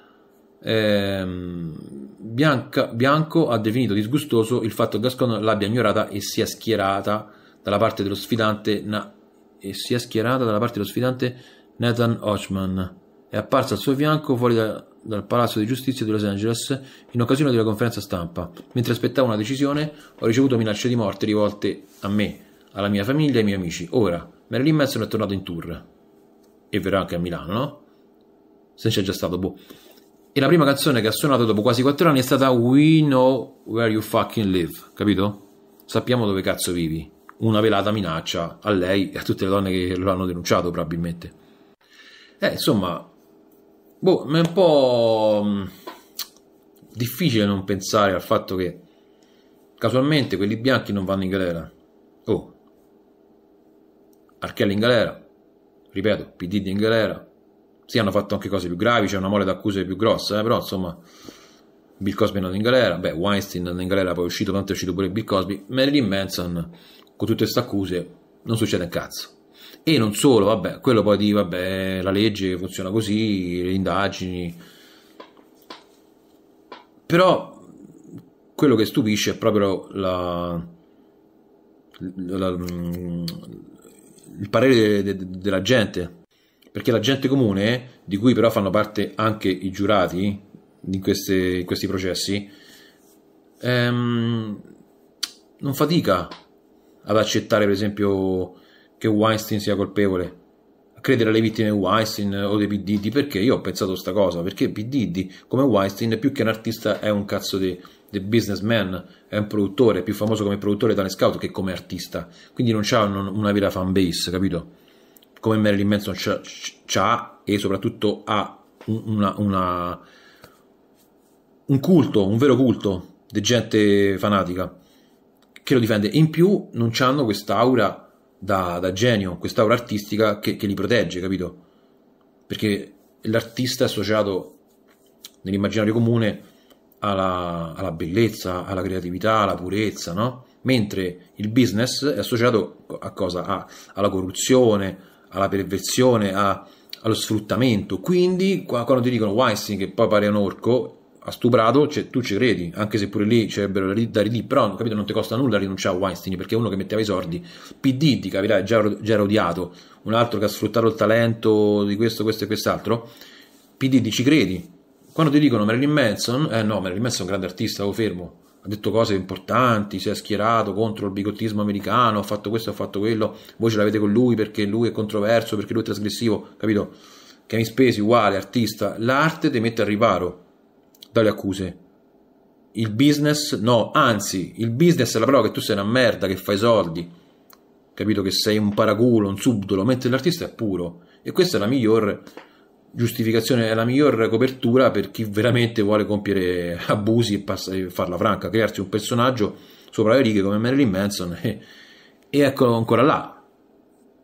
Ehm, Bianca, Bianco ha definito disgustoso il fatto che Gascon l'abbia ignorata e sia schierata dalla parte dello sfidante, na, parte dello sfidante Nathan Hodgman. È apparsa al suo fianco fuori da, dal Palazzo di Giustizia di Los Angeles in occasione di una conferenza stampa. Mentre aspettavo una decisione, ho ricevuto minacce di morte rivolte a me, alla mia famiglia e ai miei amici. Ora, Marilyn Manson è tornato in tour e verrà anche a Milano, no? Se c'è già stato, boh. E la prima canzone che ha suonato dopo quasi 4 anni è stata We Know Where You Fucking Live, capito? Sappiamo dove cazzo vivi. Una velata minaccia a lei e a tutte le donne che lo hanno denunciato, probabilmente. Eh, insomma, boh, ma è un po' mm, difficile non pensare al fatto che casualmente quelli bianchi non vanno in galera. Oh, Archelli in galera, ripeto, PD di Inghilterra, sì hanno fatto anche cose più gravi, c'è una mole d'accuse più grossa, eh, però insomma Bill Cosby è andato in galera, beh Weinstein è andato in galera, poi è uscito, tanto è uscito pure Bill Cosby, Marilyn Manson con tutte queste accuse non succede un cazzo. E non solo, vabbè, quello poi di, vabbè, la legge funziona così, le indagini. Però quello che stupisce è proprio la, la, la il parere de, de, della gente, perché la gente comune, di cui però fanno parte anche i giurati in, queste, in questi processi, ehm, non fatica ad accettare per esempio che Weinstein sia colpevole credere alle vittime di Weinstein o dei PDD perché io ho pensato questa cosa perché PDD come Weinstein più che un artista è un cazzo di The Businessman è un produttore, più famoso come produttore Tony Scout che come artista, quindi non ha una vera fan base, capito? Come Marilyn Manson c'ha, c'ha e soprattutto ha una, una, un culto, un vero culto di gente fanatica che lo difende. In più non hanno quest'aura da, da genio, quest'aura artistica che, che li protegge, capito? Perché l'artista è associato nell'immaginario comune alla, alla bellezza, alla creatività, alla purezza, no? Mentre il business è associato a cosa? A, alla corruzione, alla perversione, a, allo sfruttamento. Quindi, quando ti dicono Weinstein che poi pare un orco, ha stuprato, cioè, tu ci credi, anche se pure lì c'erebbero da ridì, però capito, non ti costa nulla rinunciare a Weinstein perché è uno che metteva i soldi. PD, ti capirà, già, già era odiato, un altro che ha sfruttato il talento di questo, questo e quest'altro. PD, ci credi, quando ti dicono Marilyn Manson, eh no, Marilyn Manson è un grande artista, stavo fermo, ha detto cose importanti, si è schierato contro il bigottismo americano, ha fatto questo, ha fatto quello, voi ce l'avete con lui perché lui è controverso, perché lui è trasgressivo, capito? Che mi spesi uguale, artista, l'arte ti mette al riparo dalle accuse. Il business no, anzi, il business è la prova che tu sei una merda, che fai soldi, capito? Che sei un paraculo, un subdolo, mentre l'artista è puro. E questa è la miglior giustificazione è la miglior copertura per chi veramente vuole compiere abusi e, pass- e farla franca, crearsi un personaggio sopra le righe come Marilyn Manson e, e eccolo ancora là.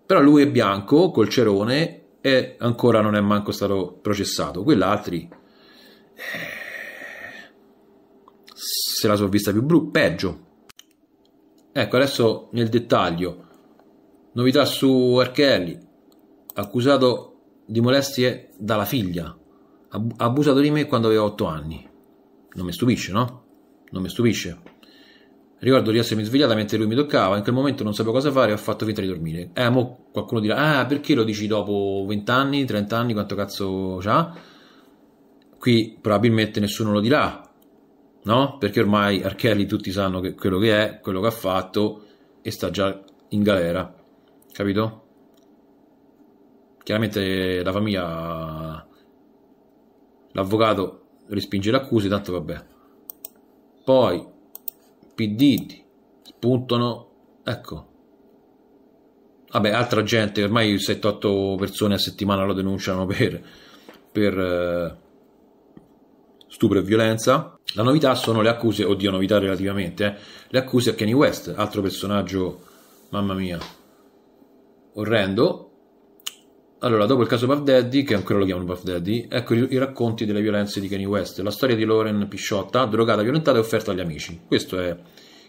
Però lui è bianco, col cerone, e ancora non è manco stato processato. Quell'altri eh, se la sono vista più blu, peggio. Ecco, adesso nel dettaglio. Novità su Archelli, accusato di molestie dalla figlia, ha abusato di me quando avevo 8 anni. Non mi stupisce, no? Non mi stupisce. Ricordo di essermi svegliata mentre lui mi toccava, in quel momento non sapevo cosa fare e ho fatto finta di dormire. Eh, mo qualcuno dirà, ah, perché lo dici dopo 20 anni, 30 anni, quanto cazzo c'ha? Qui probabilmente nessuno lo dirà, no? Perché ormai Archelli tutti sanno che quello che è, quello che ha fatto e sta già in galera, capito? Chiaramente la famiglia, l'avvocato respinge le accuse tanto vabbè. Poi PD spuntano, ecco. Vabbè, altra gente, ormai 7-8 persone a settimana lo denunciano per, per eh, stupro e violenza. La novità sono le accuse, oddio novità relativamente, eh, le accuse a Kanye West, altro personaggio, mamma mia, orrendo, allora, dopo il caso Puff Daddy, che ancora lo chiamano Puff Daddy, ecco i, i racconti delle violenze di Kanye West. La storia di Lauren Pisciotta, drogata, violentata e offerta agli amici. Questo è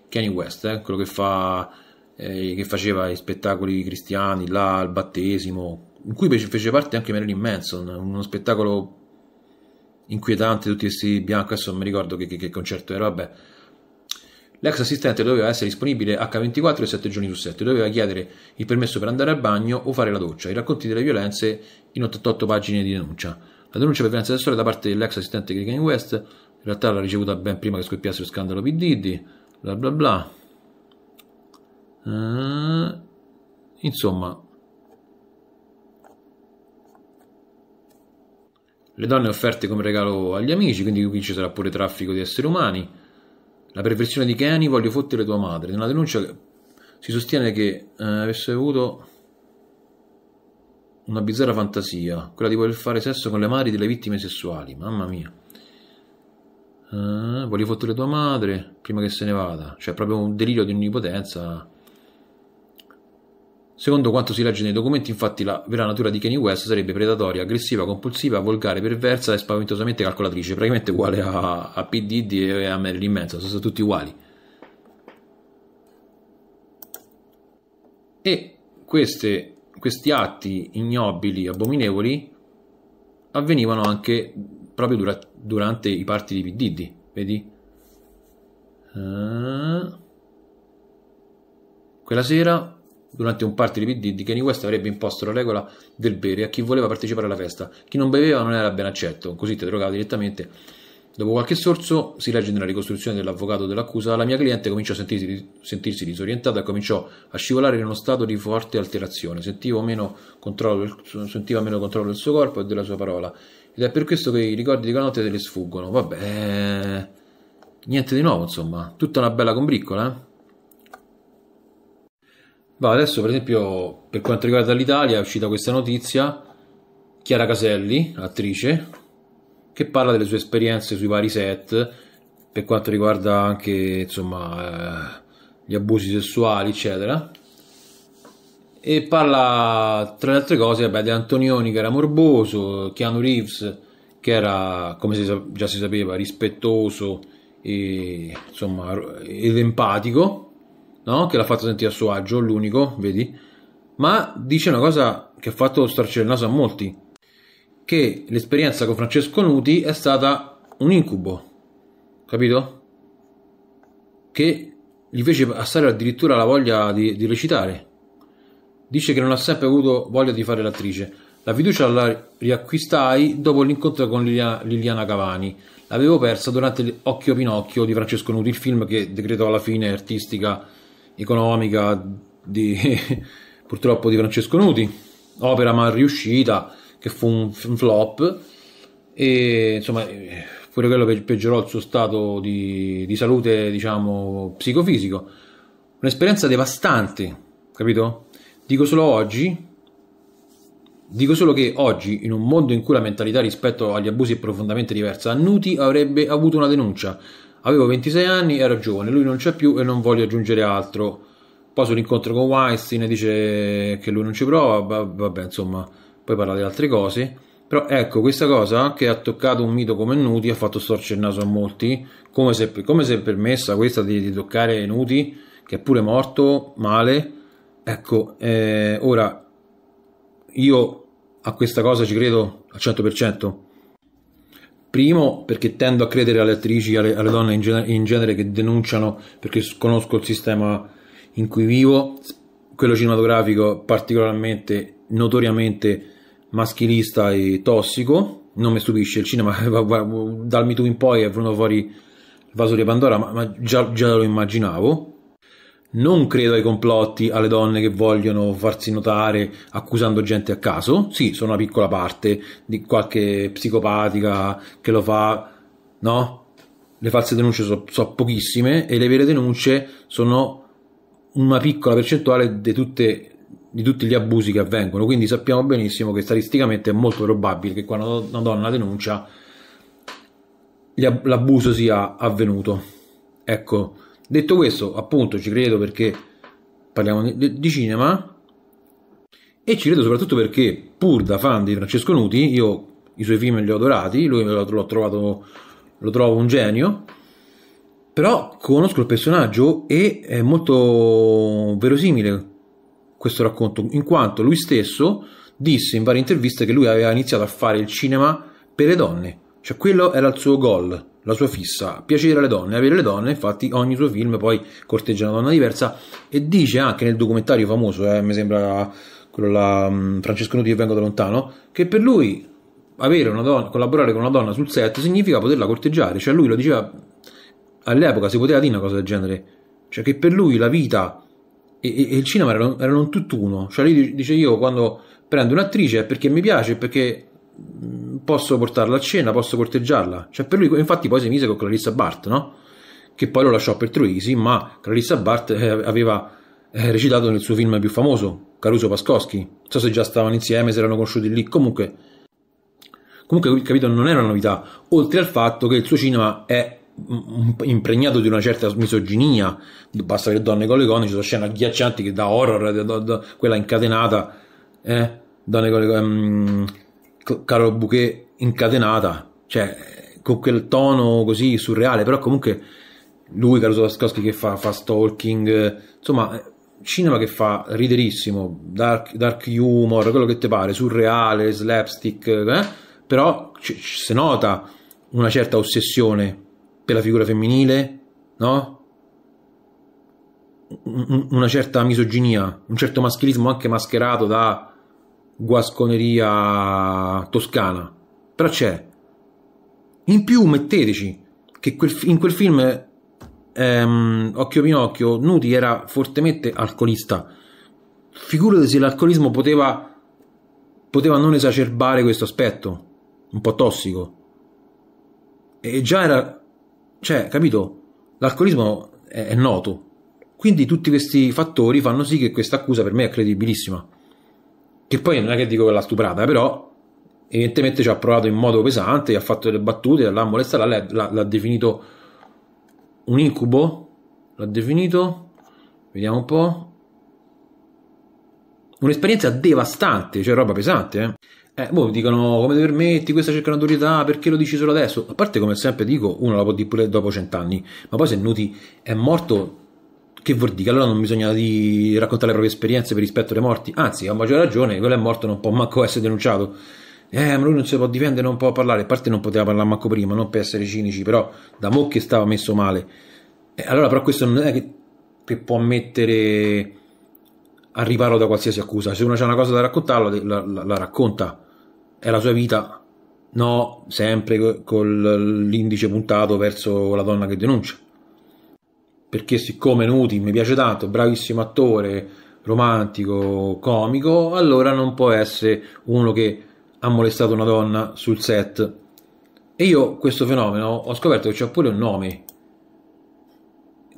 Kanye West, eh, quello che, fa, eh, che faceva i spettacoli cristiani, là, il battesimo, in cui fece parte anche Marilyn Manson, uno spettacolo inquietante, tutti questi bianchi, adesso non mi ricordo che, che, che concerto era, vabbè L'ex assistente doveva essere disponibile H24 e 7 giorni su 7, doveva chiedere il permesso per andare al bagno o fare la doccia. I racconti delle violenze in 88 pagine di denuncia. La denuncia per violenza sessuale da parte dell'ex assistente di Kanye West, in realtà l'ha ricevuta ben prima che scoppiasse lo scandalo PDD, Diddy, bla bla bla. Uh, insomma, le donne offerte come regalo agli amici, quindi qui ci sarà pure traffico di esseri umani. La perversione di Kenny, voglio fottere tua madre. Nella denuncia si sostiene che eh, avesse avuto una bizzarra fantasia, quella di voler fare sesso con le mari delle vittime sessuali. Mamma mia. Eh, voglio fottere tua madre prima che se ne vada. Cioè, proprio un delirio di onnipotenza Secondo quanto si legge nei documenti, infatti, la vera natura di Kanye West sarebbe predatoria, aggressiva, compulsiva, volgare, perversa e spaventosamente calcolatrice, praticamente uguale a, a P. e a Marilyn Manson, sono tutti uguali. E queste, questi atti ignobili, abominevoli, avvenivano anche proprio dura, durante i parti di PDD, vedi? Uh... Quella sera durante un party di PD di Kanye West avrebbe imposto la regola del bere a chi voleva partecipare alla festa. Chi non beveva non era ben accetto, così ti drogava direttamente. Dopo qualche sorso, si legge nella ricostruzione dell'avvocato dell'accusa, la mia cliente cominciò a sentirsi, sentirsi disorientata e cominciò a scivolare in uno stato di forte alterazione. Sentiva meno controllo, sentiva meno controllo del suo corpo e della sua parola. Ed è per questo che i ricordi di quella notte le sfuggono. Vabbè, niente di nuovo, insomma. Tutta una bella combriccola, eh? Ma adesso, per esempio, per quanto riguarda l'Italia, è uscita questa notizia, Chiara Caselli, attrice, che parla delle sue esperienze sui vari set, per quanto riguarda anche, insomma, eh, gli abusi sessuali, eccetera. E parla, tra le altre cose, beh, di Antonioni che era morboso, Keanu Reeves che era, come si, già si sapeva, rispettoso e, insomma, ed empatico no? che l'ha fatto sentire a suo agio, l'unico, vedi, ma dice una cosa che ha fatto storcere il naso a molti, che l'esperienza con Francesco Nuti è stata un incubo, capito? Che gli fece passare addirittura la voglia di, di recitare. Dice che non ha sempre avuto voglia di fare l'attrice. La fiducia la riacquistai dopo l'incontro con Liliana Cavani. L'avevo persa durante Occhio Pinocchio di Francesco Nuti, il film che decretò la fine artistica economica di, purtroppo di Francesco Nuti, opera mal riuscita che fu un, flop e insomma eh, pure quello pe- peggiorò il suo stato di, di salute diciamo psicofisico. Un'esperienza devastante, capito? Dico solo oggi, Dico solo che oggi, in un mondo in cui la mentalità rispetto agli abusi è profondamente diversa, Nuti avrebbe avuto una denuncia, Avevo 26 anni, ero giovane, lui non c'è più e non voglio aggiungere altro. Poi sull'incontro con Weinstein dice che lui non ci prova, vabbè, insomma, poi parla di altre cose. Però ecco, questa cosa che ha toccato un mito come Nuti ha fatto storcere il naso a molti, come se, come se è permessa questa di, di, toccare Nuti, che è pure morto male. Ecco, eh, ora io a questa cosa ci credo al 100%. Primo, perché tendo a credere alle attrici, alle, alle donne in, gener- in, genere che denunciano, perché conosco il sistema in cui vivo, quello cinematografico particolarmente, notoriamente maschilista e tossico. Non mi stupisce, il cinema dal Me Too in poi è venuto fuori il vaso di Pandora, ma, ma già, già lo immaginavo. Non credo ai complotti, alle donne che vogliono farsi notare accusando gente a caso. Sì, sono una piccola parte di qualche psicopatica che lo fa, no? Le false denunce sono so pochissime e le vere denunce sono una piccola percentuale di, tutte, di tutti gli abusi che avvengono. Quindi sappiamo benissimo che statisticamente è molto probabile che quando una donna denuncia l'abuso sia avvenuto. Ecco Detto questo, appunto, ci credo perché parliamo di, di cinema e ci credo soprattutto perché, pur da fan di Francesco Nuti, io i suoi film li ho adorati, lui l'ho trovato, lo trovo un genio, però conosco il personaggio e è molto verosimile questo racconto, in quanto lui stesso disse in varie interviste che lui aveva iniziato a fare il cinema per le donne. Cioè, quello era il suo goal, la sua fissa, piacere alle donne, avere le donne, infatti ogni suo film poi corteggia una donna diversa e dice anche nel documentario famoso, eh, mi sembra quello là, um, Francesco Nuti che vengo da lontano, che per lui avere una donna, collaborare con una donna sul set significa poterla corteggiare, cioè lui lo diceva all'epoca si poteva dire una cosa del genere, cioè che per lui la vita e, e, e il cinema erano, erano tutt'uno, cioè lui dice io quando prendo un'attrice è perché mi piace, è perché mm, posso portarla a cena, posso corteggiarla. Cioè, per lui, infatti, poi si mise con Clarissa Bart, no? Che poi lo lasciò per Troisi, ma Clarissa Bart eh, aveva eh, recitato nel suo film più famoso, Caruso Pascoschi. Non so se già stavano insieme, se erano conosciuti lì. Comunque, comunque capito, non era una novità. Oltre al fatto che il suo cinema è mm, mm, impregnato di una certa misoginia basta che donne con le gonne ci sono scene agghiaccianti che da horror da, da, da, quella incatenata eh, donne con le gonne um, caro bouquet incatenata, cioè con quel tono così surreale, però comunque lui, Caruso Laskowski che fa, fa stalking, insomma, cinema che fa riderissimo, dark, dark humor, quello che ti pare, surreale, slapstick, eh? però c- c- si nota una certa ossessione per la figura femminile, no? una certa misoginia, un certo maschilismo anche mascherato da guasconeria toscana, però c'è. In più metteteci che quel, in quel film ehm, Occhio Pinocchio Nuti era fortemente alcolista. Figurati se l'alcolismo poteva, poteva non esacerbare questo aspetto, un po' tossico. E già era, cioè, capito, l'alcolismo è, è noto. Quindi tutti questi fattori fanno sì che questa accusa per me è credibilissima che poi non è che dico che l'ha stuprata, però evidentemente ci ha provato in modo pesante, gli ha fatto delle battute, l'ha molestata, l'ha, l'ha, l'ha definito un incubo, l'ha definito, vediamo un po', un'esperienza devastante, cioè roba pesante. Eh, eh boh, dicono come ti permetti, questa cerca notorietà, perché lo dici solo adesso? A parte, come sempre dico, uno la può dire pure dopo cent'anni, ma poi se Nuti è morto che vuol dire allora non bisogna raccontare le proprie esperienze per rispetto alle morti? Anzi, a maggior ragione, quello è morto non può manco essere denunciato. Eh, ma lui non si può difendere, non può parlare. A parte non poteva parlare manco prima, non per essere cinici, però da mo' che stava messo male. Eh, allora, però questo non è che, che può mettere a riparo da qualsiasi accusa. Se uno ha una cosa da raccontarla, la, la, la racconta. È la sua vita, no sempre con l'indice puntato verso la donna che denuncia perché siccome Nuti mi piace tanto, bravissimo attore, romantico, comico, allora non può essere uno che ha molestato una donna sul set. E io questo fenomeno ho scoperto che c'è pure un nome,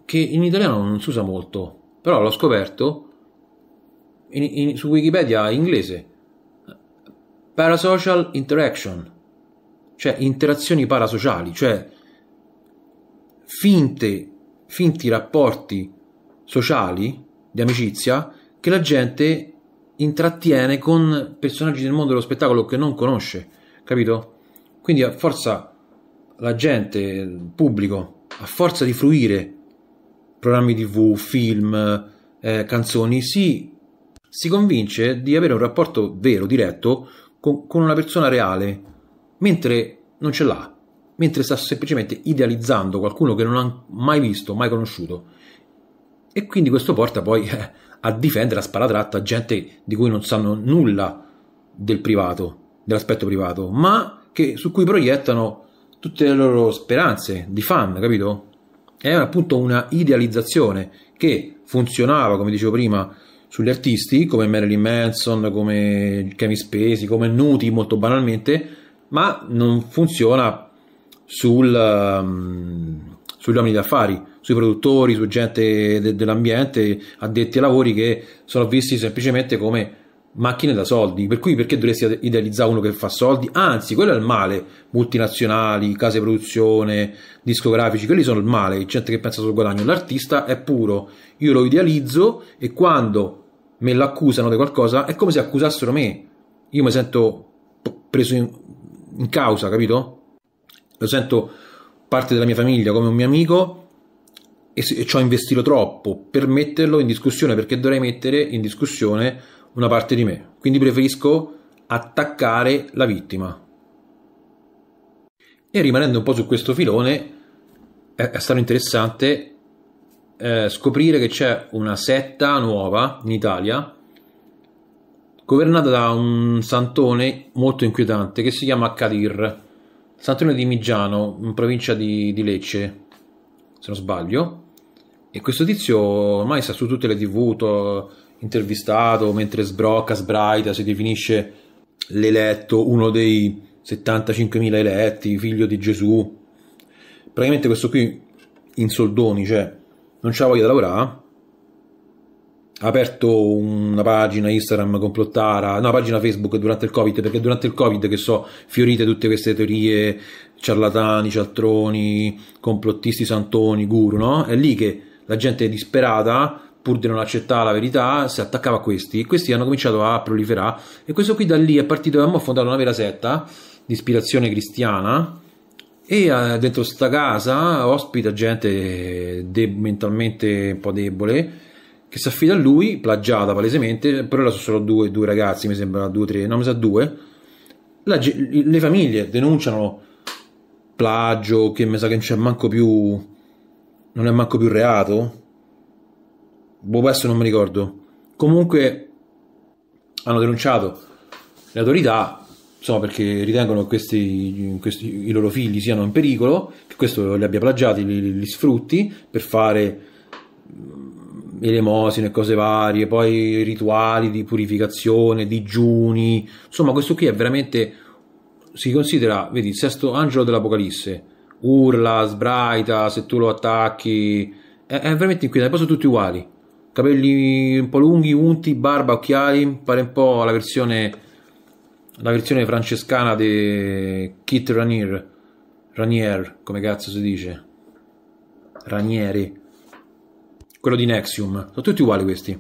che in italiano non si usa molto, però l'ho scoperto in, in, su Wikipedia inglese. Parasocial interaction, cioè interazioni parasociali, cioè finte finti rapporti sociali di amicizia che la gente intrattiene con personaggi del mondo dello spettacolo che non conosce, capito? Quindi a forza la gente, il pubblico, a forza di fruire programmi tv, film, eh, canzoni, si, si, convince di avere un rapporto vero, diretto, con, con una persona reale, mentre non ce l'ha mentre sta semplicemente idealizzando qualcuno che non ha mai visto, mai conosciuto. E quindi questo porta poi eh, a difendere a sparatratta gente di cui non sanno nulla del privato, dell'aspetto privato, ma che, su cui proiettano tutte le loro speranze di fan, capito? È appunto una idealizzazione che funzionava, come dicevo prima, sugli artisti come Marilyn Manson, come Kevin Spacey, come Nuti molto banalmente, ma non funziona sul, um, sugli uomini d'affari, sui produttori, su gente de- dell'ambiente, addetti ai lavori che sono visti semplicemente come macchine da soldi. Per cui perché dovresti idealizzare uno che fa soldi? Anzi, quello è il male. Multinazionali, case produzione, discografici, quelli sono il male. Il gente che pensa sul guadagno. L'artista è puro. Io lo idealizzo e quando me l'accusano di qualcosa è come se accusassero me. Io mi sento preso in, in causa, capito? lo sento parte della mia famiglia come un mio amico e, e ci ho investito troppo per metterlo in discussione perché dovrei mettere in discussione una parte di me. Quindi preferisco attaccare la vittima. E rimanendo un po' su questo filone, è, è stato interessante eh, scoprire che c'è una setta nuova in Italia governata da un santone molto inquietante che si chiama Kadir Sant'Antonio di Migiano, in provincia di, di Lecce, se non sbaglio. E questo tizio ormai sta su tutte le tv, to, intervistato, mentre sbrocca, sbraita, si definisce l'eletto, uno dei 75.000 eletti, figlio di Gesù. Praticamente questo qui in soldoni, cioè non c'ha voglia di lavorare, aperto una pagina Instagram complottara, una pagina Facebook durante il Covid, perché durante il Covid che so fiorite tutte queste teorie ciarlatani, cialtroni, complottisti santoni, guru, no? È lì che la gente è disperata, pur di non accettare la verità, si attaccava a questi, questi hanno cominciato a proliferare e questo qui da lì è partito abbiamo ha fondato una vera setta di ispirazione cristiana e eh, dentro sta casa ospita gente de- mentalmente un po' debole che si affida a lui, plagiata palesemente, però là sono solo due, due ragazzi, mi sembra, due, tre, no, mi sa due, la, le famiglie denunciano plagio che mi sa che non c'è manco più, non è manco più reato, boh, questo non mi ricordo, comunque hanno denunciato le autorità insomma perché ritengono che questi, questi, i loro figli siano in pericolo, che questo li abbia plagiati, li, li sfrutti per fare elemosine, cose varie, poi rituali di purificazione, digiuni, insomma questo qui è veramente, si considera, vedi, il sesto angelo dell'Apocalisse, urla, sbraita, se tu lo attacchi, è, è veramente inquietante, poi sono tutti uguali, capelli un po' lunghi, unti, barba, occhiali, pare un po' la versione, la versione francescana di Kit Ranier, Ranier, come cazzo si dice? Ranieri quello di Nexium, sono tutti uguali questi.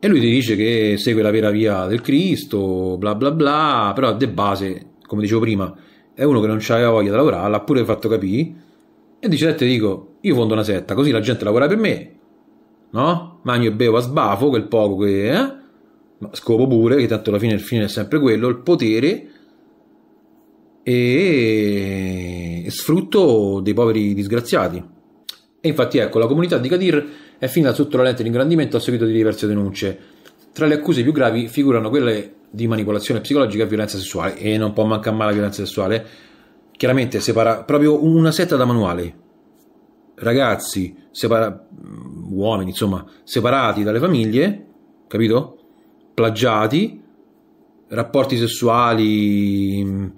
E lui ti dice che segue la vera via del Cristo, bla bla bla, però de base, come dicevo prima, è uno che non c'aveva voglia di lavorare, l'ha pure fatto capire, e dice, te ti dico, io fondo una setta, così la gente lavora per me, no? Magno e bevo a sbafo, quel poco che... Eh? Ma scopo pure, che tanto alla fine il fine è sempre quello, il potere e, e sfrutto dei poveri disgraziati. E infatti ecco, la comunità di Kadir è finita sotto la lente di ingrandimento a seguito di diverse denunce. Tra le accuse più gravi figurano quelle di manipolazione psicologica e violenza sessuale, e non può mancare mai la violenza sessuale. Chiaramente separa proprio una setta da manuale. Ragazzi, separa... uomini, insomma, separati dalle famiglie, capito? Plagiati, rapporti sessuali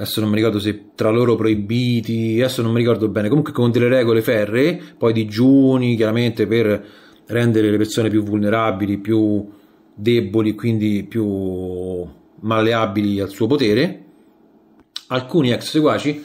adesso non mi ricordo se tra loro proibiti, adesso non mi ricordo bene, comunque con delle regole ferree, poi digiuni chiaramente per rendere le persone più vulnerabili, più deboli, quindi più malleabili al suo potere. Alcuni ex seguaci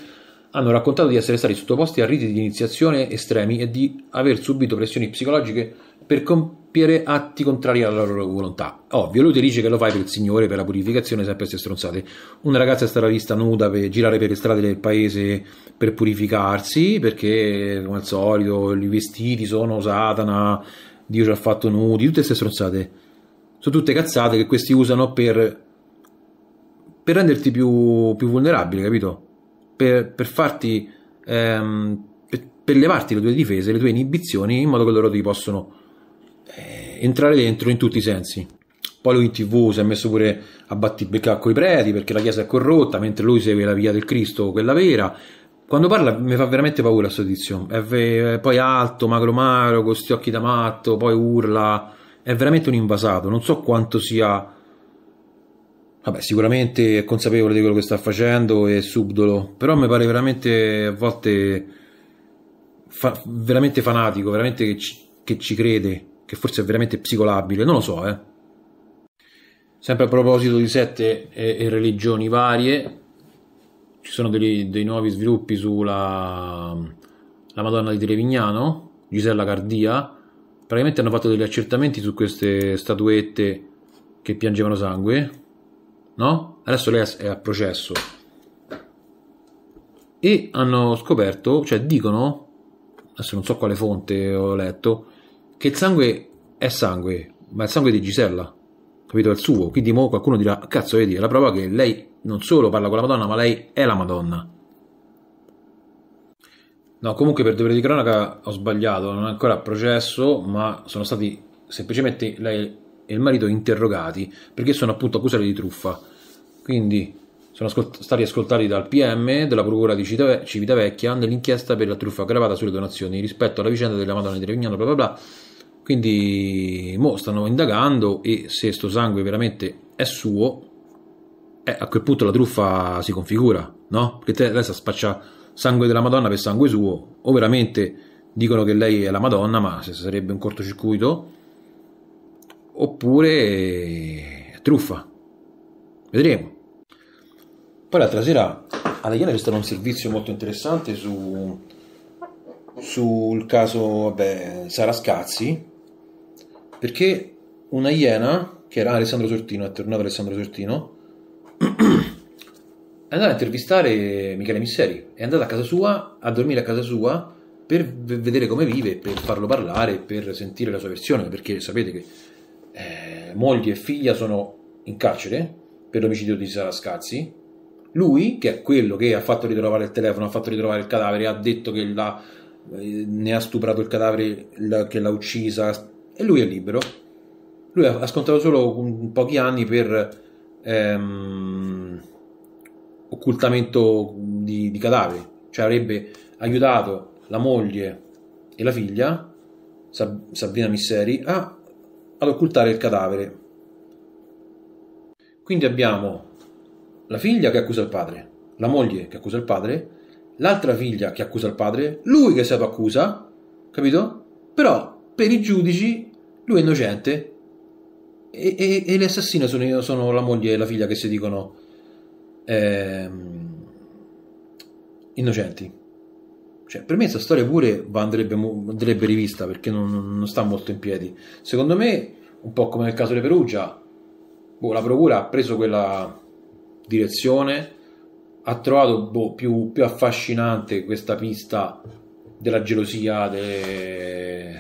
hanno raccontato di essere stati sottoposti a riti di iniziazione estremi e di aver subito pressioni psicologiche per compiere atti contrari alla loro volontà. Ovvio, lui ti dice che lo fai per il Signore, per la purificazione, sempre queste stronzate. Una ragazza è stata vista nuda per girare per le strade del paese per purificarsi, perché come al solito i vestiti sono Satana, Dio ci ha fatto nudi, tutte queste stronzate. Sono tutte cazzate che questi usano per, per renderti più, più vulnerabile, capito? per, per farti ehm, per, per, levarti le tue difese, le tue inibizioni in modo che loro ti possono eh, entrare dentro in tutti i sensi. Poi lui in tv si è messo pure a battibecca con i preti perché la chiesa è corrotta, mentre lui segue la via del Cristo, quella vera. Quando parla mi fa veramente paura questo tizio. È ve- poi alto, magro magro, con questi occhi da matto, poi urla. È veramente un invasato. Non so quanto sia vabbè, sicuramente è consapevole di quello che sta facendo e subdolo, però mi pare veramente a volte fa, veramente fanatico, veramente che ci, che ci, crede, che forse è veramente psicolabile, non lo so, eh. Sempre a proposito di sette e, e religioni varie, ci sono dei, dei nuovi sviluppi sulla Madonna di Trevignano, Gisella Cardia, praticamente hanno fatto degli accertamenti su queste statuette che piangevano sangue no? Adesso lei è a processo. E hanno scoperto, cioè dicono, adesso non so quale fonte ho letto, che il sangue è sangue, ma è il sangue di Gisella, capito? È il suo. Quindi mo qualcuno dirà, cazzo, vedi, è la prova che lei non solo parla con la Madonna, ma lei è la Madonna. No, comunque per dovere di cronaca ho sbagliato, non è ancora a processo, ma sono stati semplicemente lei e il marito interrogati perché sono appunto accusati di truffa. Quindi sono ascolt stati ascoltati dal PM della Procura di Civitavecchia nell'inchiesta per la truffa aggravata sulle donazioni rispetto alla vicenda della Madonna di Revignano. bla bla bla. Quindi mo stanno indagando e se sto sangue veramente è suo, eh, a quel punto la truffa si configura, no? Perché te adesso spaccia sangue della Madonna per sangue suo, o veramente dicono che lei è la Madonna, ma se sarebbe un cortocircuito, oppure eh, truffa. Vedremo. Poi l'altra sera alla Iena c'è stato un servizio molto interessante su, sul caso vabbè, Sara Scazzi, perché una Iena, che era Alessandro Sortino, è tornato Alessandro Sortino, è andata a intervistare Michele Misseri, è andata a casa sua, a dormire a casa sua, per vedere come vive, per farlo parlare, per sentire la sua versione, perché sapete che moglie e figlia sono in carcere per l'omicidio di Sara Scazzi. Lui, che è quello che ha fatto ritrovare il telefono, ha fatto ritrovare il cadavere, ha detto che la, eh, ne ha stuprato il cadavere, la, che l'ha uccisa, e lui è libero. Lui ha, scontato solo un, pochi anni per ehm, occultamento di, di cadaveri, cioè avrebbe aiutato la moglie e la figlia, Sab- Sabrina Misseri, a ad occultare il cadavere. Quindi abbiamo la figlia che accusa il padre, la moglie che accusa il padre, l'altra figlia che accusa il padre, lui che si accusa, capito? Però per i giudici lui è innocente e, e, e le assassine sono, sono, la moglie e la figlia che si dicono eh, innocenti. Cioè, per me questa storia pure andrebbe, andrebbe rivista perché non, non, sta molto in piedi. Secondo me, un po' come nel caso di Perugia, boh, la procura ha preso quella direzione, ha trovato boh, più, più, affascinante questa pista della gelosia de...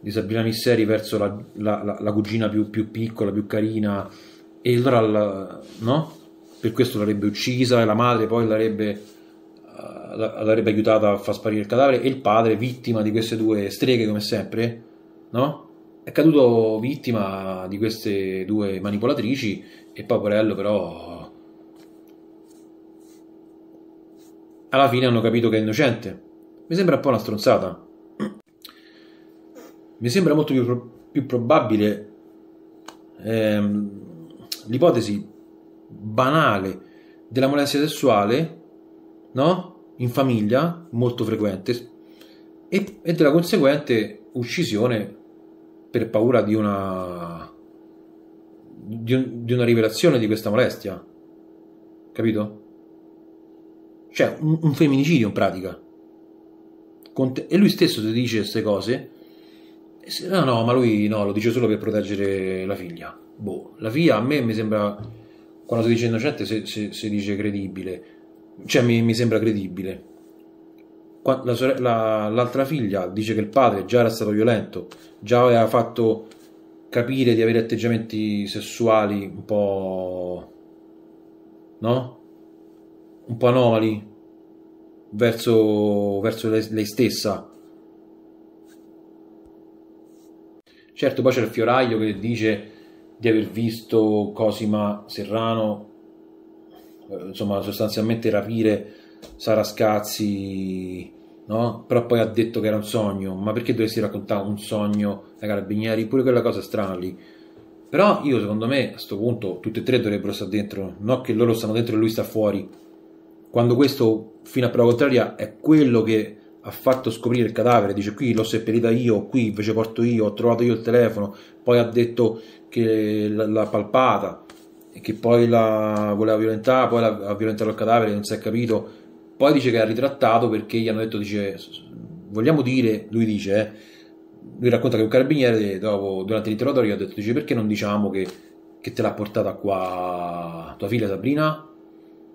di Sabina Misseri verso la, la, la, la cugina più, più, piccola, più carina, e allora, no? Per questo l'avrebbe uccisa e la madre poi l'avrebbe l'avrebbe aiutata a far sparire il cadavere e il padre, vittima di queste due streghe come sempre, no? È caduto vittima di queste due manipolatrici e Paporello però... Alla fine hanno capito che è innocente. Mi sembra un po' una stronzata. Mi sembra molto più, pro più probabile ehm, l'ipotesi banale della molestia sessuale, no? in famiglia, molto frequente, e, e della conseguente uccisione per paura di una, di, un, di una rivelazione di questa molestia. Capito? Cioè, un, un femminicidio in pratica. Te, e lui stesso ti dice queste cose. Se, no, no, ma lui no, lo dice solo per proteggere la figlia. Boh, la figlia a me mi sembra, quando si dice innocente, si, si dice credibile cioè mi, mi sembra credibile. La sore, la, l'altra figlia dice che il padre già era stato violento, già aveva fatto capire di avere atteggiamenti sessuali un po'... no? Un po' anomali verso, verso lei, lei stessa. Certo, poi c'è il fioraio che dice di aver visto Cosima Serrano eh, insomma sostanzialmente rapire Sarascazzi, no? però poi ha detto che era un sogno, ma perché dovessi raccontare un sogno ai carabinieri? Pure quella cosa strana lì. Però io secondo me a questo punto tutti e tre dovrebbero stare dentro, non che loro stanno dentro e lui sta fuori. Quando questo, fino a prova contraria, è quello che ha fatto scoprire il cadavere, dice qui l'ho seppellita io, qui invece porto io, ho trovato io il telefono, poi ha detto che l'ha palpata che poi la voleva violentare, poi la, ha violentato il cadavere, non si è capito, poi dice che ha ritrattato perché gli hanno detto, dice, vogliamo dire, lui dice, eh, lui racconta che un carabiniere dopo, durante l'interrogatorio gli ha detto, dice perché non diciamo che, che te l'ha portata qua tua figlia Sabrina?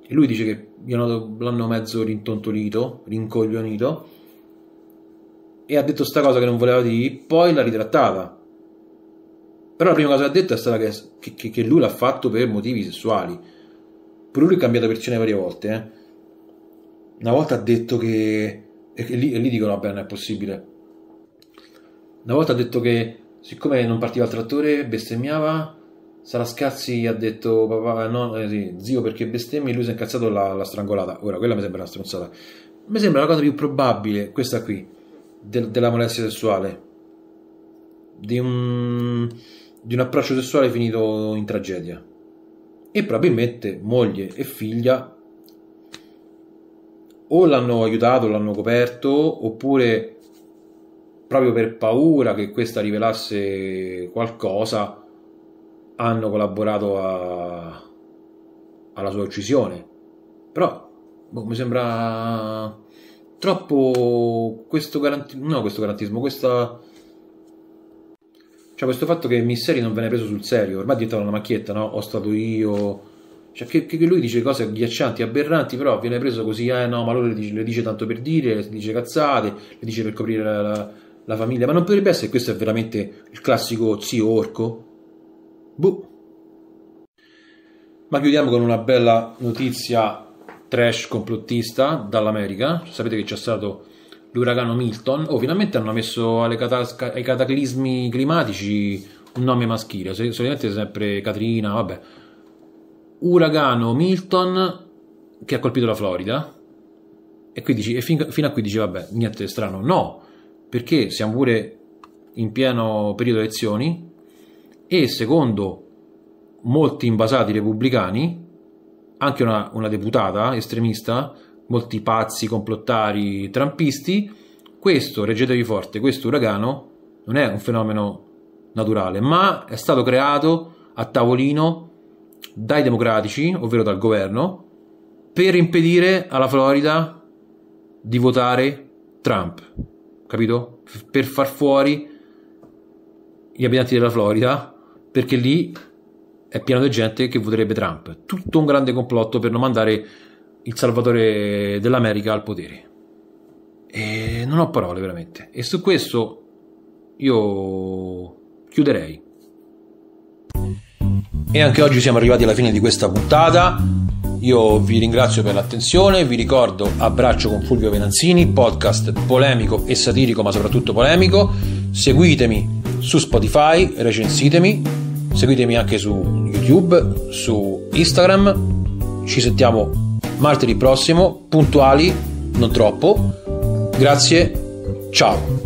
E lui dice che gli l'hanno mezzo rintontolito, rincoglionito, e ha detto sta cosa che non voleva dire, poi l'ha ritrattata però la prima cosa che ha detto è stata che, che, che lui l'ha fatto per motivi sessuali. Pure lui ha cambiato versione varie volte. Eh. Una volta ha detto che... E, e lì, e lì dicono, vabbè, non è possibile. Una volta ha detto che siccome non partiva il trattore, bestemmiava. Sarascazzi ha detto papà, no, eh, sì, zio perché bestemmi, lui si è incazzato la, la strangolata. Ora, quella mi sembra una stronzata. Mi sembra la cosa più probabile, questa qui, de, della molestia sessuale. Di un di un approccio sessuale finito in tragedia. E probabilmente moglie e figlia o l'hanno aiutato, l'hanno coperto, oppure proprio per paura che questa rivelasse qualcosa hanno collaborato a... alla sua uccisione. Però boh, mi sembra troppo questo garantismo, no questo garantismo, questa cioè, questo fatto che Misseri non venne preso sul serio, ormai diventava una macchietta, no? Ho stato io. Cioè, che, che lui dice cose agghiaccianti, aberranti, però viene preso così, eh no, ma lui le dice, le dice tanto per dire, le dice cazzate, le dice per coprire la, la, la famiglia. Ma non potrebbe essere questo è veramente il classico zio orco? Boh. Ma chiudiamo con una bella notizia trash complottista dall'America. Sapete che c'è stato l'uragano Milton, oh, finalmente hanno messo catasca- ai cataclismi climatici un nome maschile, Se, solitamente sempre Katrina, vabbè. Uragano Milton che ha colpito la Florida. E, qui dici, e fin, fino a qui dici, vabbè, niente strano. No, perché siamo pure in pieno periodo elezioni e secondo molti invasati repubblicani, anche una, una deputata estremista, molti pazzi, complottari, trampisti, questo, reggetevi forte, questo uragano non è un fenomeno naturale, ma è stato creato a tavolino dai democratici, ovvero dal governo, per impedire alla Florida di votare Trump, capito? Per far fuori gli abitanti della Florida, perché lì è pieno di gente che voterebbe Trump. Tutto un grande complotto per non mandare il salvatore dell'America al potere. E non ho parole veramente. E su questo io chiuderei. E anche oggi siamo arrivati alla fine di questa puntata. Io vi ringrazio per l'attenzione, vi ricordo Abbraccio con Fulvio Venanzini, podcast polemico e satirico ma soprattutto polemico. Seguitemi su Spotify, recensitemi, seguitemi anche su YouTube, su Instagram. Ci sentiamo martedì prossimo, puntuali, non troppo. Grazie, ciao.